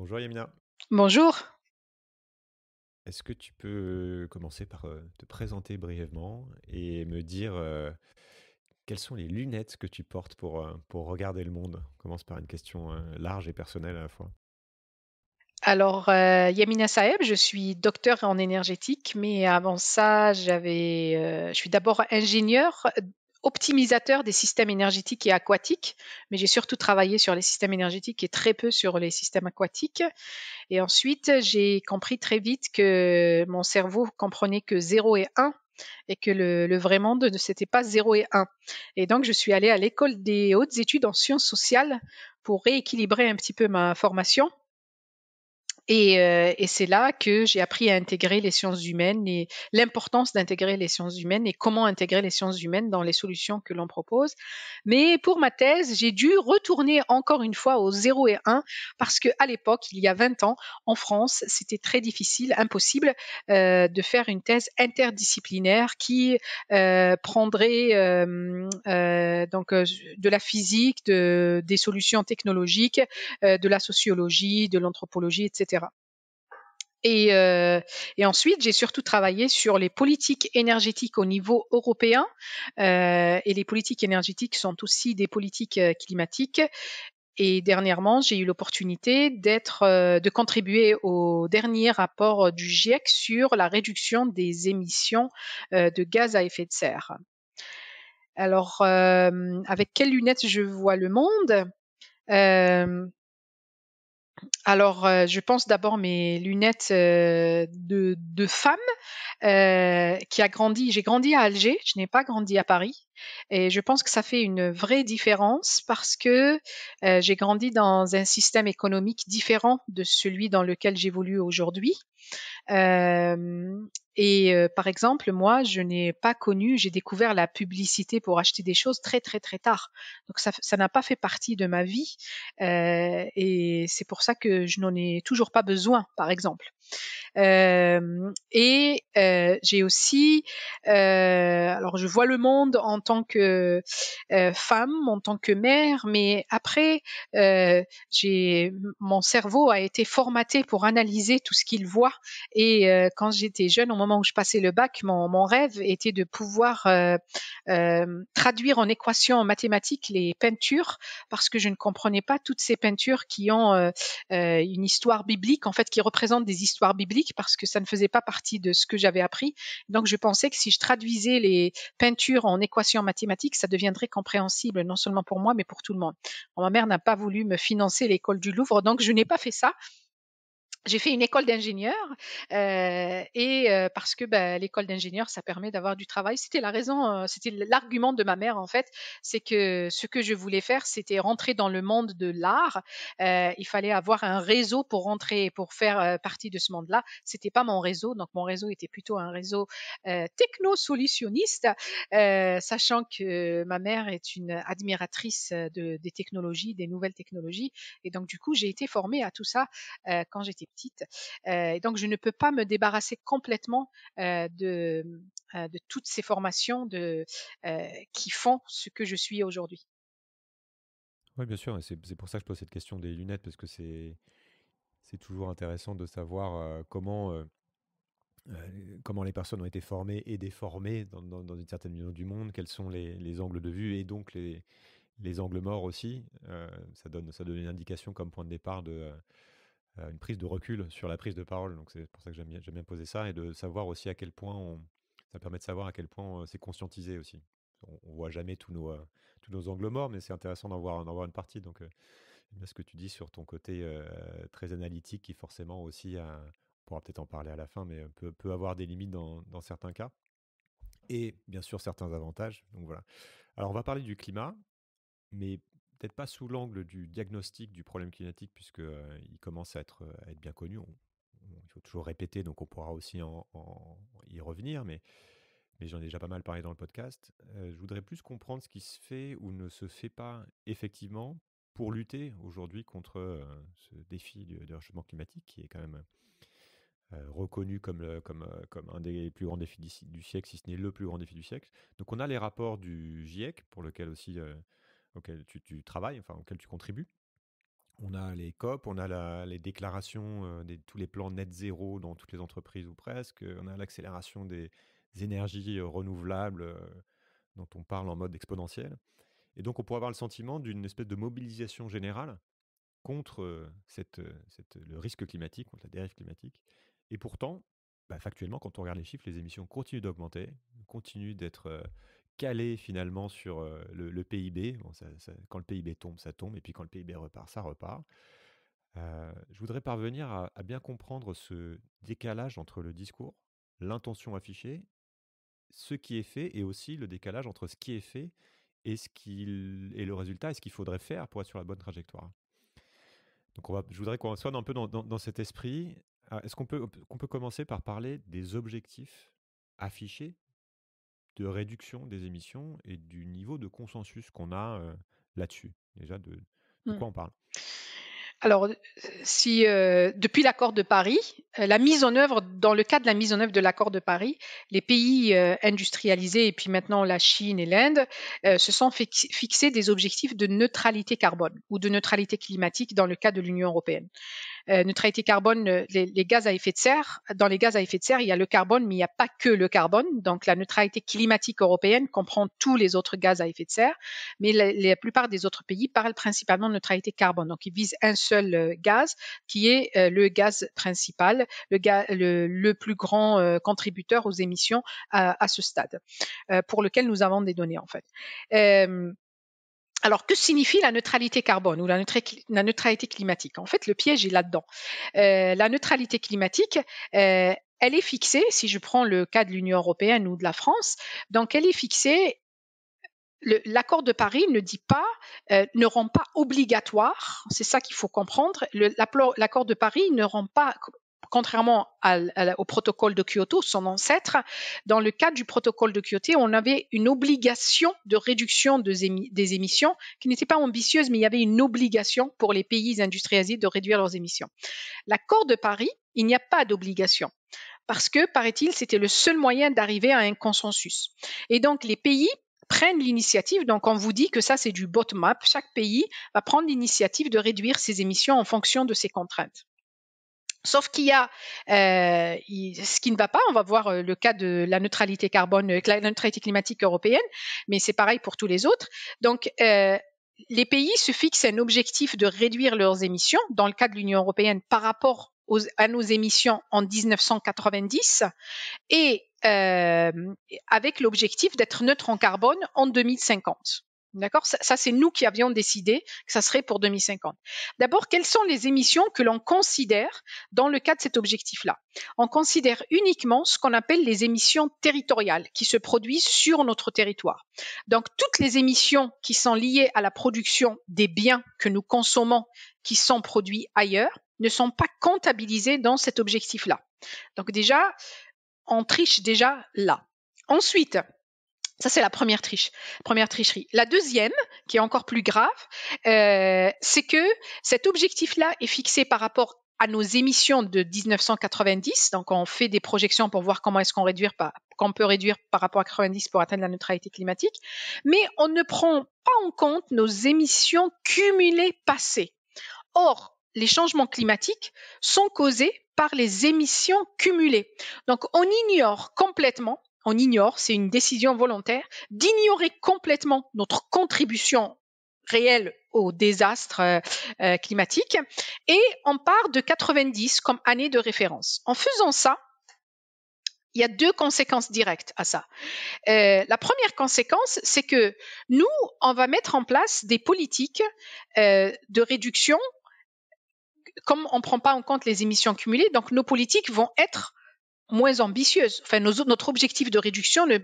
Bonjour Yamina. Bonjour. Est-ce que tu peux commencer par te présenter brièvement et me dire quelles sont les lunettes que tu portes pour, pour regarder le monde On commence par une question large et personnelle à la fois. Alors, Yamina Saeb, je suis docteur en énergétique, mais avant ça, j'avais, je suis d'abord ingénieur optimisateur des systèmes énergétiques et aquatiques, mais j'ai surtout travaillé sur les systèmes énergétiques et très peu sur les systèmes aquatiques. Et ensuite, j'ai compris très vite que mon cerveau comprenait que 0 et 1 et que le, le vrai monde ne c'était pas 0 et 1. Et donc, je suis allée à l'école des hautes études en sciences sociales pour rééquilibrer un petit peu ma formation et, euh, et c'est là que j'ai appris à intégrer les sciences humaines et l'importance d'intégrer les sciences humaines et comment intégrer les sciences humaines dans les solutions que l'on propose. Mais pour ma thèse, j'ai dû retourner encore une fois au 0 et 1 parce que à l'époque, il y a 20 ans, en France, c'était très difficile, impossible euh, de faire une thèse interdisciplinaire qui euh, prendrait euh, donc de la physique, de, des solutions technologiques, de la sociologie, de l'anthropologie, etc. Euh, et, ensuite, j'ai surtout travaillé sur les politiques énergétiques au niveau européen. Euh, et les politiques énergétiques sont aussi des politiques euh, climatiques. Et dernièrement, j'ai eu l'opportunité d'être, de contribuer au dernier rapport du GIEC sur la réduction des émissions de gaz à effet de serre. Alors, avec quelles lunettes je vois le monde alors, euh, je pense d'abord mes lunettes euh, de, femme euh, qui a grandi. J'ai grandi à Alger, je n'ai pas grandi à Paris. Et je pense que ça fait une vraie différence parce que j'ai grandi dans un système économique différent de celui dans lequel j'évolue aujourd'hui. et par exemple, moi, je n'ai pas connu, j'ai découvert la publicité pour acheter des choses très très très tard. Donc ça n'a pas fait partie de ma vie. et c'est pour ça que je n'en ai toujours pas besoin, par exemple et j'ai aussi, alors je vois le monde en tant que femme, en tant que mère, mais après, j'ai mon cerveau a été formaté pour analyser tout ce qu'il voit. Et quand j'étais jeune, au moment où je passais le bac, mon, rêve était de pouvoir traduire en équations en mathématiques les peintures, parce que je ne comprenais pas toutes ces peintures qui ont une histoire biblique, en fait, qui représentent des histoires bibliques parce que ça ne faisait pas partie de ce que j'avais appris. Donc je pensais que si je traduisais les peintures en équations mathématiques, ça deviendrait compréhensible non seulement pour moi mais pour tout le monde. ma mère n'a pas voulu me financer l'école du Louvre, donc je n'ai pas fait ça j'ai fait une école d'ingénieur euh, et euh, parce que ben, l'école d'ingénieur ça permet d'avoir du travail c'était la raison euh, c'était l'argument de ma mère en fait c'est que ce que je voulais faire c'était rentrer dans le monde de l'art euh, il fallait avoir un réseau pour rentrer pour faire partie de ce monde là c'était pas mon réseau donc mon réseau était plutôt un réseau techno solutionniste sachant que ma mère est une admiratrice de, des technologies des nouvelles technologies et donc du coup j'ai été formée à tout ça quand j'étais petite. Euh, et donc, je ne peux pas me débarrasser complètement euh, de, euh, de toutes ces formations de, qui font ce que je suis aujourd'hui. Oui, bien sûr. C'est pour ça que je pose cette question des lunettes, parce que c'est toujours intéressant de savoir comment comment les personnes ont été formées et déformées dans, une certaine vision du monde, quels sont les, angles de vue et donc les, les angles morts aussi. ça, donne, ça donne une indication comme point de départ de, euh, une prise de recul sur la prise de parole. Donc c'est pour ça que j'aime bien, poser ça et de savoir aussi à quel point on, ça permet de savoir à quel point euh, c'est conscientisé aussi. On, ne voit jamais tous nos, euh, tous nos angles morts, mais c'est intéressant d'en voir, voir, une partie. Donc, ce que tu dis sur ton côté très analytique qui forcément aussi, on pourra peut-être en parler à la fin, mais peut, avoir des limites dans, dans, certains cas. Et bien sûr, certains avantages. Donc voilà. Alors, on va parler du climat, mais peut-être pas sous l'angle du diagnostic du problème climatique, puisqu'il euh, commence à être, euh, à être bien connu. il faut toujours répéter, donc on pourra aussi en, y revenir, mais, mais j'en ai déjà pas mal parlé dans le podcast. Euh, je voudrais plus comprendre ce qui se fait ou ne se fait pas effectivement pour lutter aujourd'hui contre ce défi du, réchauffement climatique qui est quand même reconnu comme, comme, comme un des plus grands défis du, du siècle, si ce n'est le plus grand défi du siècle. Donc on a les rapports du GIEC, pour lequel aussi auxquelles tu, travailles, enfin auxquelles tu contribues. On a les COP, on a les déclarations, de tous les plans net zéro dans toutes les entreprises ou presque, on a l'accélération des énergies renouvelables dont on parle en mode exponentiel. Et donc on pourrait avoir le sentiment d'une espèce de mobilisation générale contre cette, le risque climatique, contre la dérive climatique. Et pourtant, bah, factuellement, quand on regarde les chiffres, les émissions continuent d'augmenter, continuent d'être calé finalement sur le, PIB. quand le PIB tombe, ça tombe, et puis quand le PIB repart, ça repart. je voudrais parvenir à, bien comprendre ce décalage entre le discours, l'intention affichée, ce qui est fait, et aussi le décalage entre ce qui est fait et, ce qui, est le résultat, et ce qu'il faudrait faire pour être sur la bonne trajectoire. Donc on va, je voudrais qu'on soit un peu dans, dans cet esprit. Ah, est-ce qu'on peut, qu'on peut commencer par parler des objectifs affichés de réduction des émissions et du niveau de consensus qu'on a là-dessus Déjà, de, mmh. quoi on parle alors, si depuis l'accord de Paris, la mise en œuvre, dans le cadre de la mise en œuvre de l'accord de Paris, les pays industrialisés et puis maintenant la Chine et l'Inde se sont fixés des objectifs de neutralité carbone ou de neutralité climatique dans le cas de l'Union européenne. Euh, neutralité carbone, les, les, gaz à effet de serre. Dans les gaz à effet de serre, il y a le carbone, mais il n'y a pas que le carbone. Donc la neutralité climatique européenne comprend tous les autres gaz à effet de serre, mais la, la plupart des autres pays parlent principalement de neutralité carbone. Donc ils visent un seul euh, gaz qui est euh, le gaz principal, le, le, plus grand contributeur aux émissions à, à ce stade, pour lequel nous avons des données en fait. Alors, que signifie la neutralité carbone ou la, neutralité climatique En fait, le piège est là-dedans. Euh, la neutralité climatique, euh, elle est fixée, si je prends le cas de l'Union européenne ou de la France, donc elle est fixée l'accord de Paris ne dit pas, euh, ne rend pas obligatoire, c'est ça qu'il faut comprendre, l'accord de Paris ne rend pas contrairement au protocole de Kyoto, son ancêtre, dans le cadre du protocole de Kyoto, on avait une obligation de réduction des, des émissions qui n'était pas ambitieuse, mais il y avait une obligation pour les pays industrialisés de réduire leurs émissions. L'accord de Paris, il n'y a pas d'obligation parce que, paraît-il, c'était le seul moyen d'arriver à un consensus. Et donc les pays prennent l'initiative. Donc, on vous dit que ça, c'est du bottom-up. Chaque pays va prendre l'initiative de réduire ses émissions en fonction de ses contraintes. Sauf qu'il y a euh, ce qui ne va pas. On va voir euh, le cas de la neutralité carbone, euh, la neutralité climatique européenne, mais c'est pareil pour tous les autres. Donc les pays se fixent un objectif de réduire leurs émissions dans le cas de l'Union européenne par rapport à nos émissions en 1990 et avec l'objectif d'être neutre en carbone en 2050. D'accord Ça, c'est nous qui avions décidé que ça serait pour 2050. D'abord, quelles sont les émissions que l'on considère dans le cadre de cet objectif-là On considère uniquement ce qu'on appelle les émissions territoriales qui se produisent sur notre territoire. Donc, toutes les émissions qui sont liées à la production des biens que nous consommons qui sont produits ailleurs ne sont pas comptabilisées dans cet objectif-là. Donc, déjà, on triche déjà là. Ensuite, ça, c'est la première triche, première tricherie. La deuxième, qui est encore plus grave, euh, c'est que cet objectif-là est fixé par rapport à nos émissions de 1990. Donc, on fait des projections pour voir comment est-ce qu'on réduire qu'on peut réduire par rapport à 90 pour atteindre la neutralité climatique. Mais on ne prend pas en compte nos émissions cumulées passées. Or, les changements climatiques sont causés par les émissions cumulées. Donc, on ignore complètement on ignore, c'est une décision volontaire, d'ignorer complètement notre contribution réelle au désastre euh, euh, climatique et on part de 90 comme année de référence. En faisant ça, il y a deux conséquences directes à ça. Euh, la première conséquence, c'est que nous, on va mettre en place des politiques de réduction, comme on ne prend pas en compte les émissions cumulées, donc nos politiques vont être moins ambitieuse. Enfin, notre objectif de réduction ne,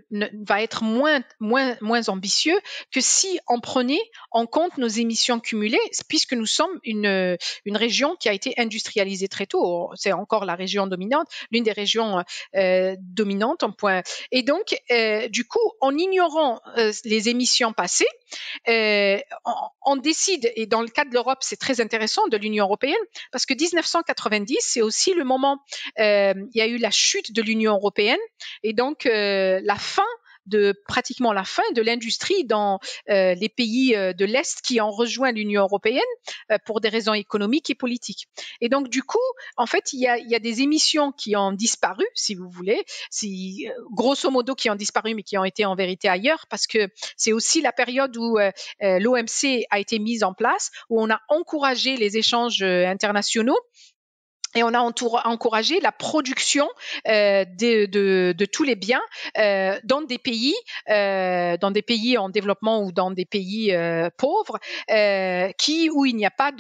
va être moins, moins, moins ambitieux que si on prenait en compte nos émissions cumulées, puisque nous sommes une, une région qui a été industrialisée très tôt. C'est encore la région dominante, l'une des régions euh, dominantes en point. Et donc, euh, du coup, en ignorant euh, les émissions passées, on, on, décide, et dans le cas de l'Europe, c'est très intéressant, de l'Union européenne, parce que 1990, c'est aussi le moment, il y a eu la chute de l'Union européenne et donc euh, la fin de pratiquement la fin de l'industrie dans euh, les pays euh, de l'Est qui ont rejoint l'Union européenne pour des raisons économiques et politiques. Et donc, du coup, en fait, il y a, des émissions qui ont disparu, si vous voulez, si, grosso modo qui ont disparu, mais qui ont été en vérité ailleurs, parce que c'est aussi la période où l'OMC a été mise en place, où on a encouragé les échanges internationaux et on a encouragé la production euh, de, tous les biens euh, dans des pays, euh, dans des pays en développement ou dans des pays pauvres, qui où il n'y a pas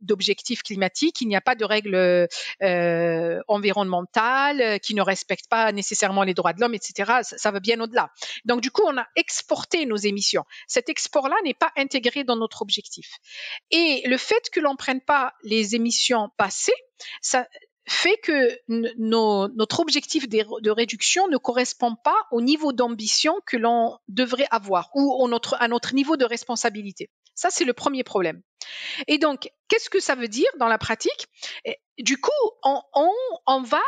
d'objectifs climatiques, il n'y a pas de règles environnementales, qui ne respectent pas nécessairement les droits de l'homme, etc. Ça, ça va bien au-delà. Donc du coup, on a exporté nos émissions. Cet export-là n'est pas intégré dans notre objectif. Et le fait que l'on prenne pas les émissions passées ça fait que notre objectif de, réduction ne correspond pas au niveau d'ambition que l'on devrait avoir ou à notre, niveau de responsabilité. Ça, c'est le premier problème. Et donc, qu'est-ce que ça veut dire dans la pratique Du coup, on, on va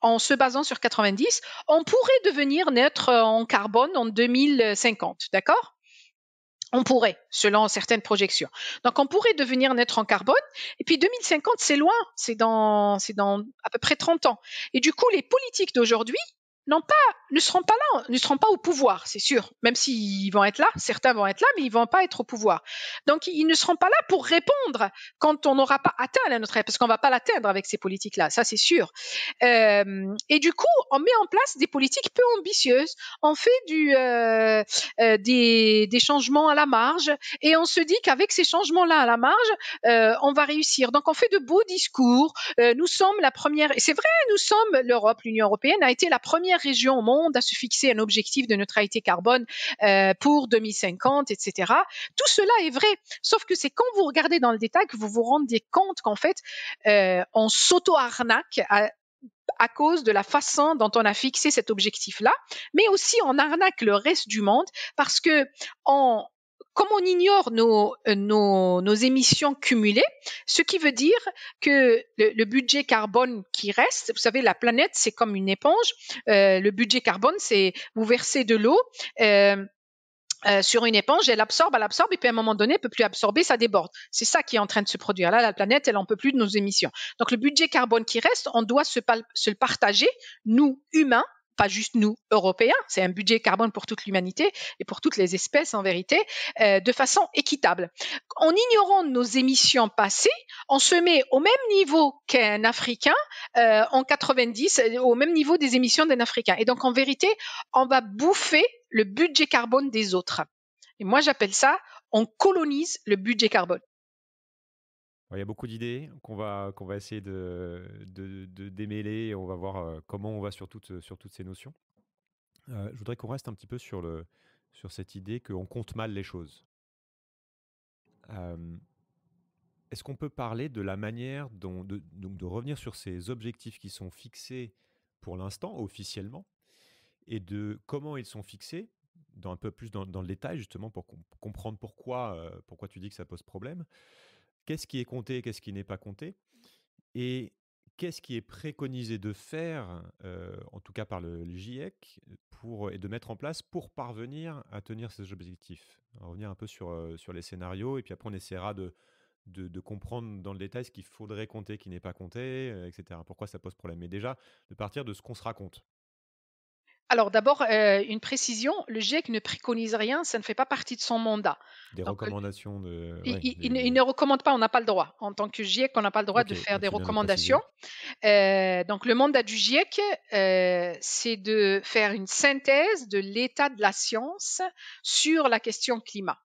en se basant sur 90, on pourrait devenir neutre en carbone en 2050, d'accord on pourrait, selon certaines projections. Donc, on pourrait devenir neutre en carbone. Et puis, 2050, c'est loin. C'est dans, c'est dans à peu près 30 ans. Et du coup, les politiques d'aujourd'hui, non pas, ne seront pas là, ne seront pas au pouvoir, c'est sûr. Même s'ils vont être là, certains vont être là, mais ils vont pas être au pouvoir. Donc ils ne seront pas là pour répondre quand on n'aura pas atteint la notre parce qu'on va pas l'atteindre avec ces politiques-là, ça c'est sûr. Euh, et du coup, on met en place des politiques peu ambitieuses, on fait du euh, euh, des, des, changements à la marge, et on se dit qu'avec ces changements-là à la marge, on va réussir. Donc on fait de beaux discours. nous sommes la première, et c'est vrai, nous sommes l'Europe, l'Union européenne a été la première région au monde à se fixer un objectif de neutralité carbone euh, pour 2050, etc. Tout cela est vrai, sauf que c'est quand vous regardez dans le détail que vous vous rendez compte qu'en fait, euh, on s'auto-arnaque à à cause de la façon dont on a fixé cet objectif-là, mais aussi on arnaque le reste du monde parce que on, comme on ignore euh, nos, nos, émissions cumulées, ce qui veut dire que le, budget carbone qui reste, vous savez, la planète, c'est comme une éponge. Euh, le budget carbone, c'est vous versez de l'eau. Euh, sur une éponge, elle absorbe, elle absorbe, et puis à un moment donné, elle peut plus absorber, ça déborde. C'est ça qui est en train de se produire. Là, la planète, elle en peut plus de nos émissions. Donc, le budget carbone qui reste, on doit se, se le partager, nous, humains, pas juste nous, Européens, c'est un budget carbone pour toute l'humanité et pour toutes les espèces en vérité, euh, de façon équitable. En ignorant nos émissions passées, on se met au même niveau qu'un Africain euh, en 90, au même niveau des émissions d'un Africain. Et donc en vérité, on va bouffer le budget carbone des autres. Et moi j'appelle ça, on colonise le budget carbone il y a beaucoup d'idées qu'on va, qu'on va essayer de, de, démêler. Et on va voir euh, comment on va sur toutes, sur toutes ces notions. Euh, je voudrais qu'on reste un petit peu sur, le, sur cette idée qu'on compte mal les choses. Est-ce qu'on peut parler de la manière dont, de, donc de revenir sur ces objectifs qui sont fixés pour l'instant, officiellement, et de comment ils sont fixés, dans un peu plus dans, dans le détail, justement, pour comprendre pourquoi, euh, pourquoi tu dis que ça pose problème qu'est-ce qui est compté, qu'est-ce qui n'est pas compté, et qu'est-ce qui est préconisé de faire, en tout cas par le, GIEC, e pour, et de mettre en place pour parvenir à tenir ces objectifs. On revenir un peu sur, sur les scénarios, et puis après on essaiera de, de, comprendre dans le détail ce qu'il faudrait compter, qui n'est pas compté, etc. Pourquoi ça pose problème. Mais déjà, de partir de ce qu'on se raconte. Alors d'abord, euh, une précision, le GIEC ne préconise rien, ça ne fait pas partie de son mandat. Des euh, recommandations de... il, ne recommande pas, on n'a pas le droit. En tant que GIEC, on n'a pas le droit de bah, faire des recommandations. Euh, donc le mandat du GIEC, c'est de faire une synthèse de l'état de la science sur la question climat.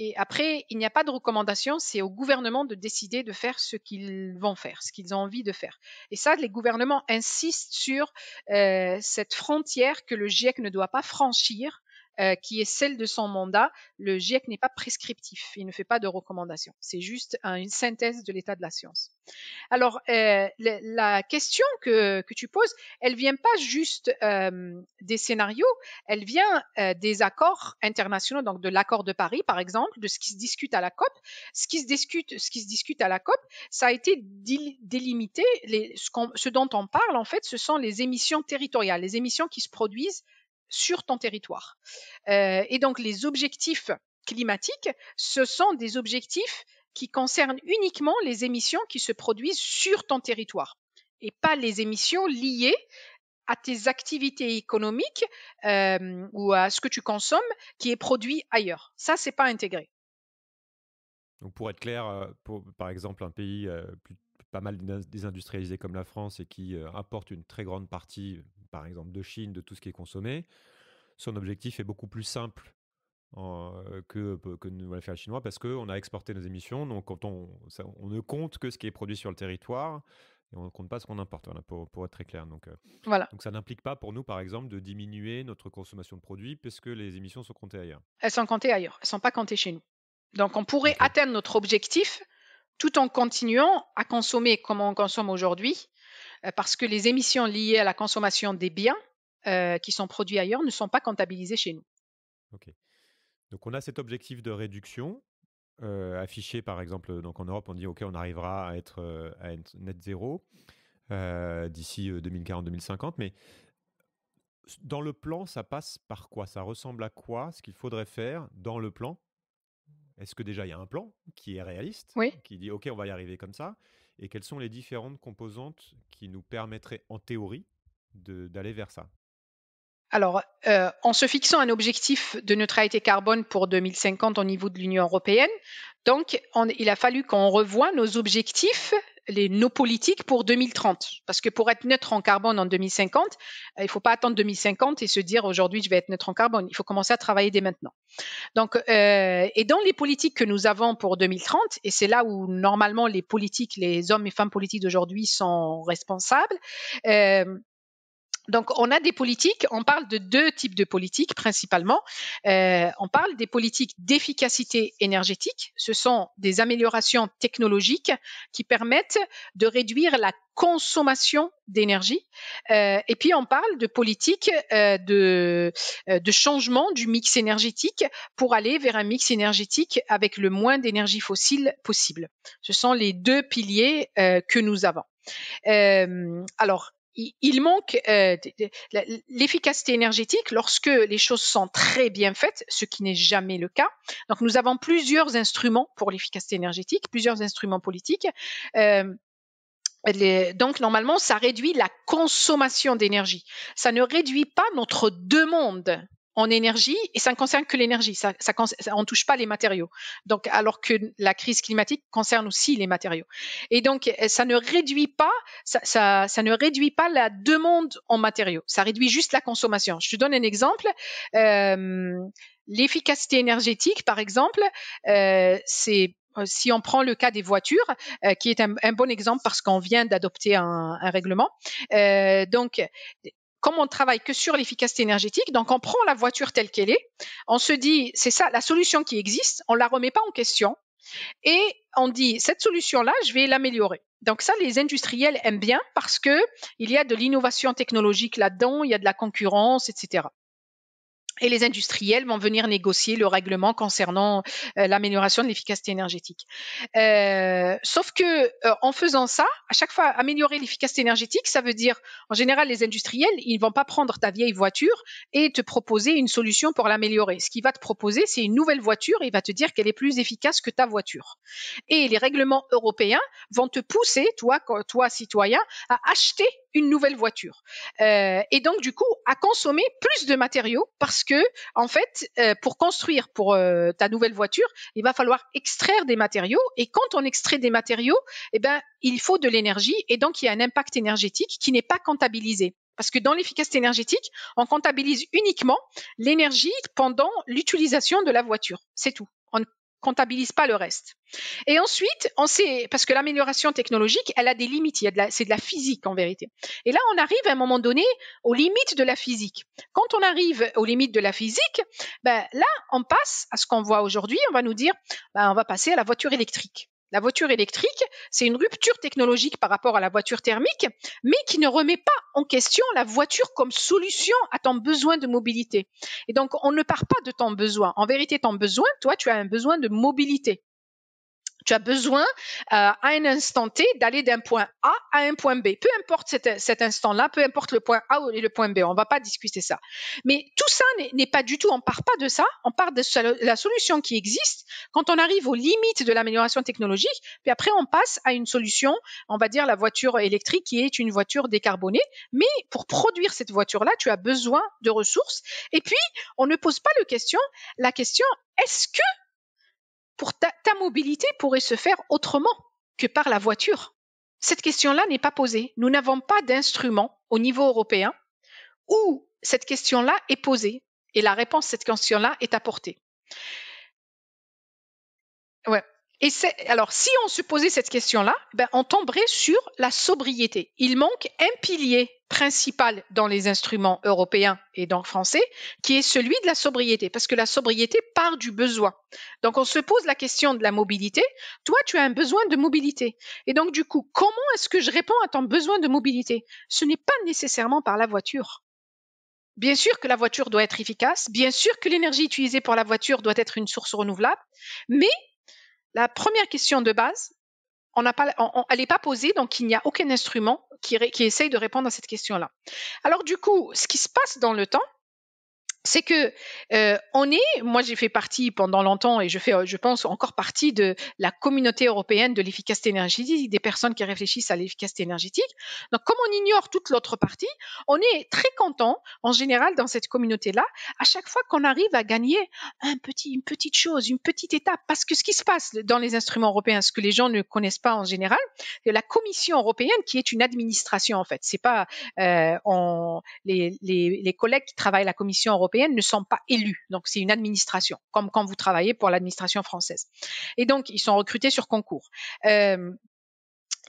Et après, il n'y a pas de recommandation, c'est au gouvernement de décider de faire ce qu'ils vont faire, ce qu'ils ont envie de faire. Et ça, les gouvernements insistent sur euh, cette frontière que le GIEC ne doit pas franchir euh, qui est celle de son mandat, le GIEC n'est pas prescriptif, il ne fait pas de recommandations, c'est juste une synthèse de l'état de la science. Alors, euh, la, question que, tu poses, elle vient pas juste euh, des scénarios, elle vient des accords internationaux, donc de l'accord de Paris, par exemple, de ce qui se discute à la COP. Ce qui se discute, ce qui se discute à la COP, ça a été délimité, ce dont on parle, en fait, ce sont les émissions territoriales, les émissions qui se produisent sur ton territoire. Euh, et donc les objectifs climatiques, ce sont des objectifs qui concernent uniquement les émissions qui se produisent sur ton territoire et pas les émissions liées à tes activités économiques euh, ou à ce que tu consommes qui est produit ailleurs. Ça, c'est pas intégré. Donc pour être clair, euh, pour, par exemple, un pays plus pas mal industrialisés comme la France et qui euh, une très grande partie, par exemple, de Chine, de tout ce qui est consommé, son objectif est beaucoup plus simple euh, que, euh, que nous le faire les Chinois parce qu'on a exporté nos émissions. Donc, quand on, on ne compte que ce qui est produit sur le territoire et on ne compte pas ce qu'on importe, pour, pour, être très clair. Donc, euh, voilà. donc ça n'implique pas pour nous, par exemple, de diminuer notre consommation de produits puisque les émissions sont comptées ailleurs. Elles sont comptées ailleurs, elles ne sont pas comptées chez nous. Donc, on pourrait atteindre notre objectif tout en continuant à consommer comme on consomme aujourd'hui, euh, parce que les émissions liées à la consommation des biens euh, qui sont produits ailleurs ne sont pas comptabilisées chez nous. Ok. Donc on a cet objectif de réduction euh, affiché, par exemple, donc en Europe, on dit OK, on arrivera à être, net zéro d'ici 2040-2050, mais dans le plan, ça passe par quoi Ça ressemble à quoi ce qu'il faudrait faire dans le plan est-ce que déjà il y a un plan qui est réaliste, qui dit OK, on va y arriver comme ça Et quelles sont les différentes composantes qui nous permettraient en théorie d'aller vers ça alors, euh, en se fixant un objectif de neutralité carbone pour 2050 au niveau de l'Union européenne, donc il a fallu qu'on revoie nos objectifs les nos politiques pour 2030. Parce que pour être neutre en carbone en 2050, euh, il ne faut pas attendre 2050 et se dire aujourd'hui je vais être neutre en carbone. Il faut commencer à travailler dès maintenant. Donc, euh, et dans les politiques que nous avons pour 2030, et c'est là où normalement les politiques, les hommes et femmes politiques d'aujourd'hui sont responsables, euh, donc, on a des politiques, on parle de deux types de politiques principalement. Euh, on parle des politiques d'efficacité énergétique. Ce sont des améliorations technologiques qui permettent de réduire la consommation d'énergie. Euh, et puis, on parle de politiques euh, de, de changement du mix énergétique pour aller vers un mix énergétique avec le moins d'énergie fossile possible. Ce sont les deux piliers que nous avons. alors, il, manque euh, l'efficacité énergétique lorsque les choses sont très bien faites, ce qui n'est jamais le cas. Donc nous avons plusieurs instruments pour l'efficacité énergétique, plusieurs instruments politiques. Euh, donc normalement, ça réduit la consommation d'énergie. Ça ne réduit pas notre demande en énergie et ça ne concerne que l'énergie. Ça, on ne touche pas les matériaux. Donc, alors que la crise climatique concerne aussi les matériaux. Et donc, euh, ça ne réduit pas, ça, ne réduit pas la demande en matériaux. Ça réduit juste la consommation. Je te donne un exemple. Euh, l'efficacité énergétique, par exemple, euh, c'est si on prend le cas des voitures, qui est un, bon exemple parce qu'on vient d'adopter un, règlement. donc, comme on travaille que sur l'efficacité énergétique, donc on prend la voiture telle qu'elle est, on se dit, c'est ça la solution qui existe, on la remet pas en question, et on dit, cette solution-là, je vais l'améliorer. Donc ça, les industriels aiment bien parce que il y a de l'innovation technologique là-dedans, il y a de la concurrence, etc et les industriels vont venir négocier le règlement concernant euh, l'amélioration de l'efficacité énergétique. Euh, sauf que euh, en faisant ça, à chaque fois améliorer l'efficacité énergétique, ça veut dire en général les industriels, ils vont pas prendre ta vieille voiture et te proposer une solution pour l'améliorer. Ce qu'il va te proposer, c'est une nouvelle voiture et il va te dire qu'elle est plus efficace que ta voiture. Et les règlements européens vont te pousser, toi, toi citoyen, à acheter une nouvelle voiture. Euh, et donc du coup, à consommer plus de matériaux parce que en fait, euh, pour construire pour euh, ta nouvelle voiture, il va falloir extraire des matériaux. Et quand on extrait des matériaux, eh ben il faut de l'énergie et donc il y a un impact énergétique qui n'est pas comptabilisé. Parce que dans l'efficacité énergétique, on comptabilise uniquement l'énergie pendant l'utilisation de la voiture. C'est tout comptabilise pas le reste. Et ensuite, on sait, parce que l'amélioration technologique, elle a des limites, il y a de la, c'est de la physique en vérité. Et là, on arrive à un moment donné aux limites de la physique. Quand on arrive aux limites de la physique, ben, là, on passe à ce qu'on voit aujourd'hui, on va nous dire, ben, on va passer à la voiture électrique. La voiture électrique, c'est une rupture technologique par rapport à la voiture thermique, mais qui ne remet pas en question la voiture comme solution à ton besoin de mobilité. Et donc, on ne part pas de ton besoin. En vérité, ton besoin, toi, tu as un besoin de mobilité. Tu as besoin euh, à un instant T d'aller d'un point A à un point B. Peu importe cet, cet instant-là, peu importe le point A ou le point B. On ne va pas discuter ça. Mais tout ça n'est pas du tout, on part pas de ça. On part de la solution qui existe. Quand on arrive aux limites de l'amélioration technologique, puis après on passe à une solution, on va dire la voiture électrique qui est une voiture décarbonée. Mais pour produire cette voiture-là, tu as besoin de ressources. Et puis, on ne pose pas le question, la question est-ce que ta, mobilité pourrait se faire autrement que par la voiture. Cette question-là n'est pas posée. Nous n'avons pas d'instrument au niveau européen où cette question-là est posée et la réponse à cette question-là est apportée. Ouais. Et alors, si on se posait cette question-là, ben, on tomberait sur la sobriété. Il manque un pilier principal dans les instruments européens et donc français, qui est celui de la sobriété, parce que la sobriété part du besoin. Donc on se pose la question de la mobilité. Toi, tu as un besoin de mobilité. Et donc du coup, comment est-ce que je réponds à ton besoin de mobilité Ce n'est pas nécessairement par la voiture. Bien sûr que la voiture doit être efficace, bien sûr que l'énergie utilisée pour la voiture doit être une source renouvelable, mais la première question de base, on pas, elle n'est pas posée, donc il n'y a aucun instrument qui, qui de répondre à cette question-là. Alors du coup, ce qui se passe dans le temps, c'est que euh, on est, moi j'ai fait partie pendant longtemps et je fais, je pense encore partie de la communauté européenne de l'efficacité énergétique, des personnes qui réfléchissent à l'efficacité énergétique. Donc comme on ignore toute l'autre partie, on est très content en général dans cette communauté-là à chaque fois qu'on arrive à gagner un petit, une petite chose, une petite étape, parce que ce qui se passe dans les instruments européens, ce que les gens ne connaissent pas en général, c'est la Commission européenne qui est une administration en fait. C'est pas euh, on, les, les, les collègues qui travaillent la Commission européenne ne sont pas élus. Donc, c'est une administration, comme quand vous travaillez pour l'administration française. Et donc, ils sont recrutés sur concours. Euh,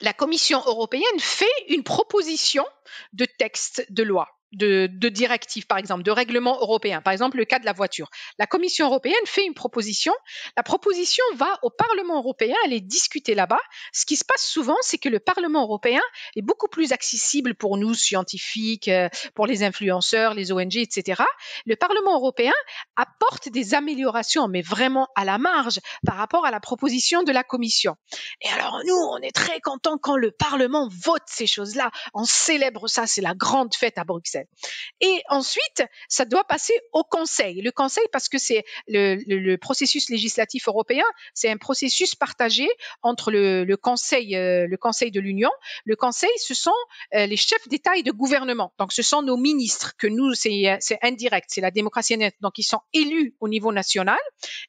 la Commission européenne fait une proposition de texte de loi de, directives, par exemple, de règlements européens, par exemple le cas de la voiture. La Commission européenne fait une proposition, la proposition va au Parlement européen, elle est discutée là-bas. Ce qui se passe souvent, c'est que le Parlement européen est beaucoup plus accessible pour nous, scientifiques, euh, pour les influenceurs, les ONG, etc. Le Parlement européen apporte des améliorations, mais vraiment à la marge, par rapport à la proposition de la Commission. Et alors nous, on est très contents quand le Parlement vote ces choses-là, on célèbre ça, c'est la grande fête à Bruxelles. Et ensuite, ça doit passer au Conseil. Le Conseil, parce que c'est le, processus législatif européen, c'est un processus partagé entre le, Conseil, euh, le Conseil de l'Union. Le Conseil, ce sont euh, les chefs d'État et de gouvernement. Donc, ce sont nos ministres que nous, c'est indirect, c'est la démocratie nette. Donc, ils sont élus au niveau national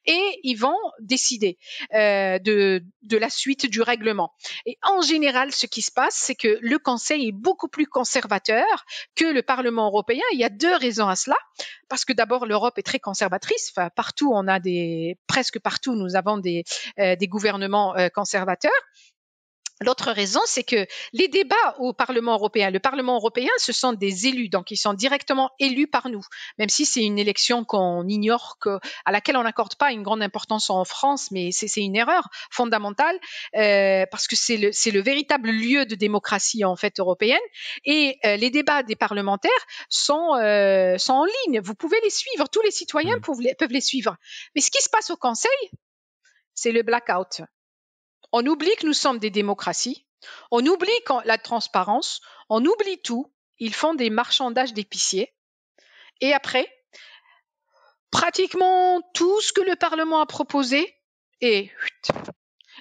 et ils vont décider euh, de, de la suite du règlement. Et en général, ce qui se passe, c'est que le Conseil est beaucoup plus conservateur que le Parlement européen. Il y a deux raisons à cela. Parce que d'abord, l'Europe est très conservatrice. partout, on a des, presque partout, nous avons des, euh, des gouvernements euh, conservateurs. L'autre raison, c'est que les débats au Parlement européen, le Parlement européen, ce sont des élus, donc ils sont directement élus par nous, même si c'est une élection qu'on ignore, que, à laquelle on n'accorde pas une grande importance en France, mais c'est une erreur fondamentale, euh, parce que c'est le, véritable lieu de démocratie en fait européenne, et euh, les débats des parlementaires euh, sont, en ligne, vous pouvez les suivre, tous les citoyens mmh. peuvent les suivre. Mais ce qui se passe au Conseil, c'est le blackout on oublie que nous sommes des démocraties, on oublie la transparence, on oublie tout. Ils font des marchandages d'épiciers. Et après, pratiquement tout ce que le Parlement a proposé est...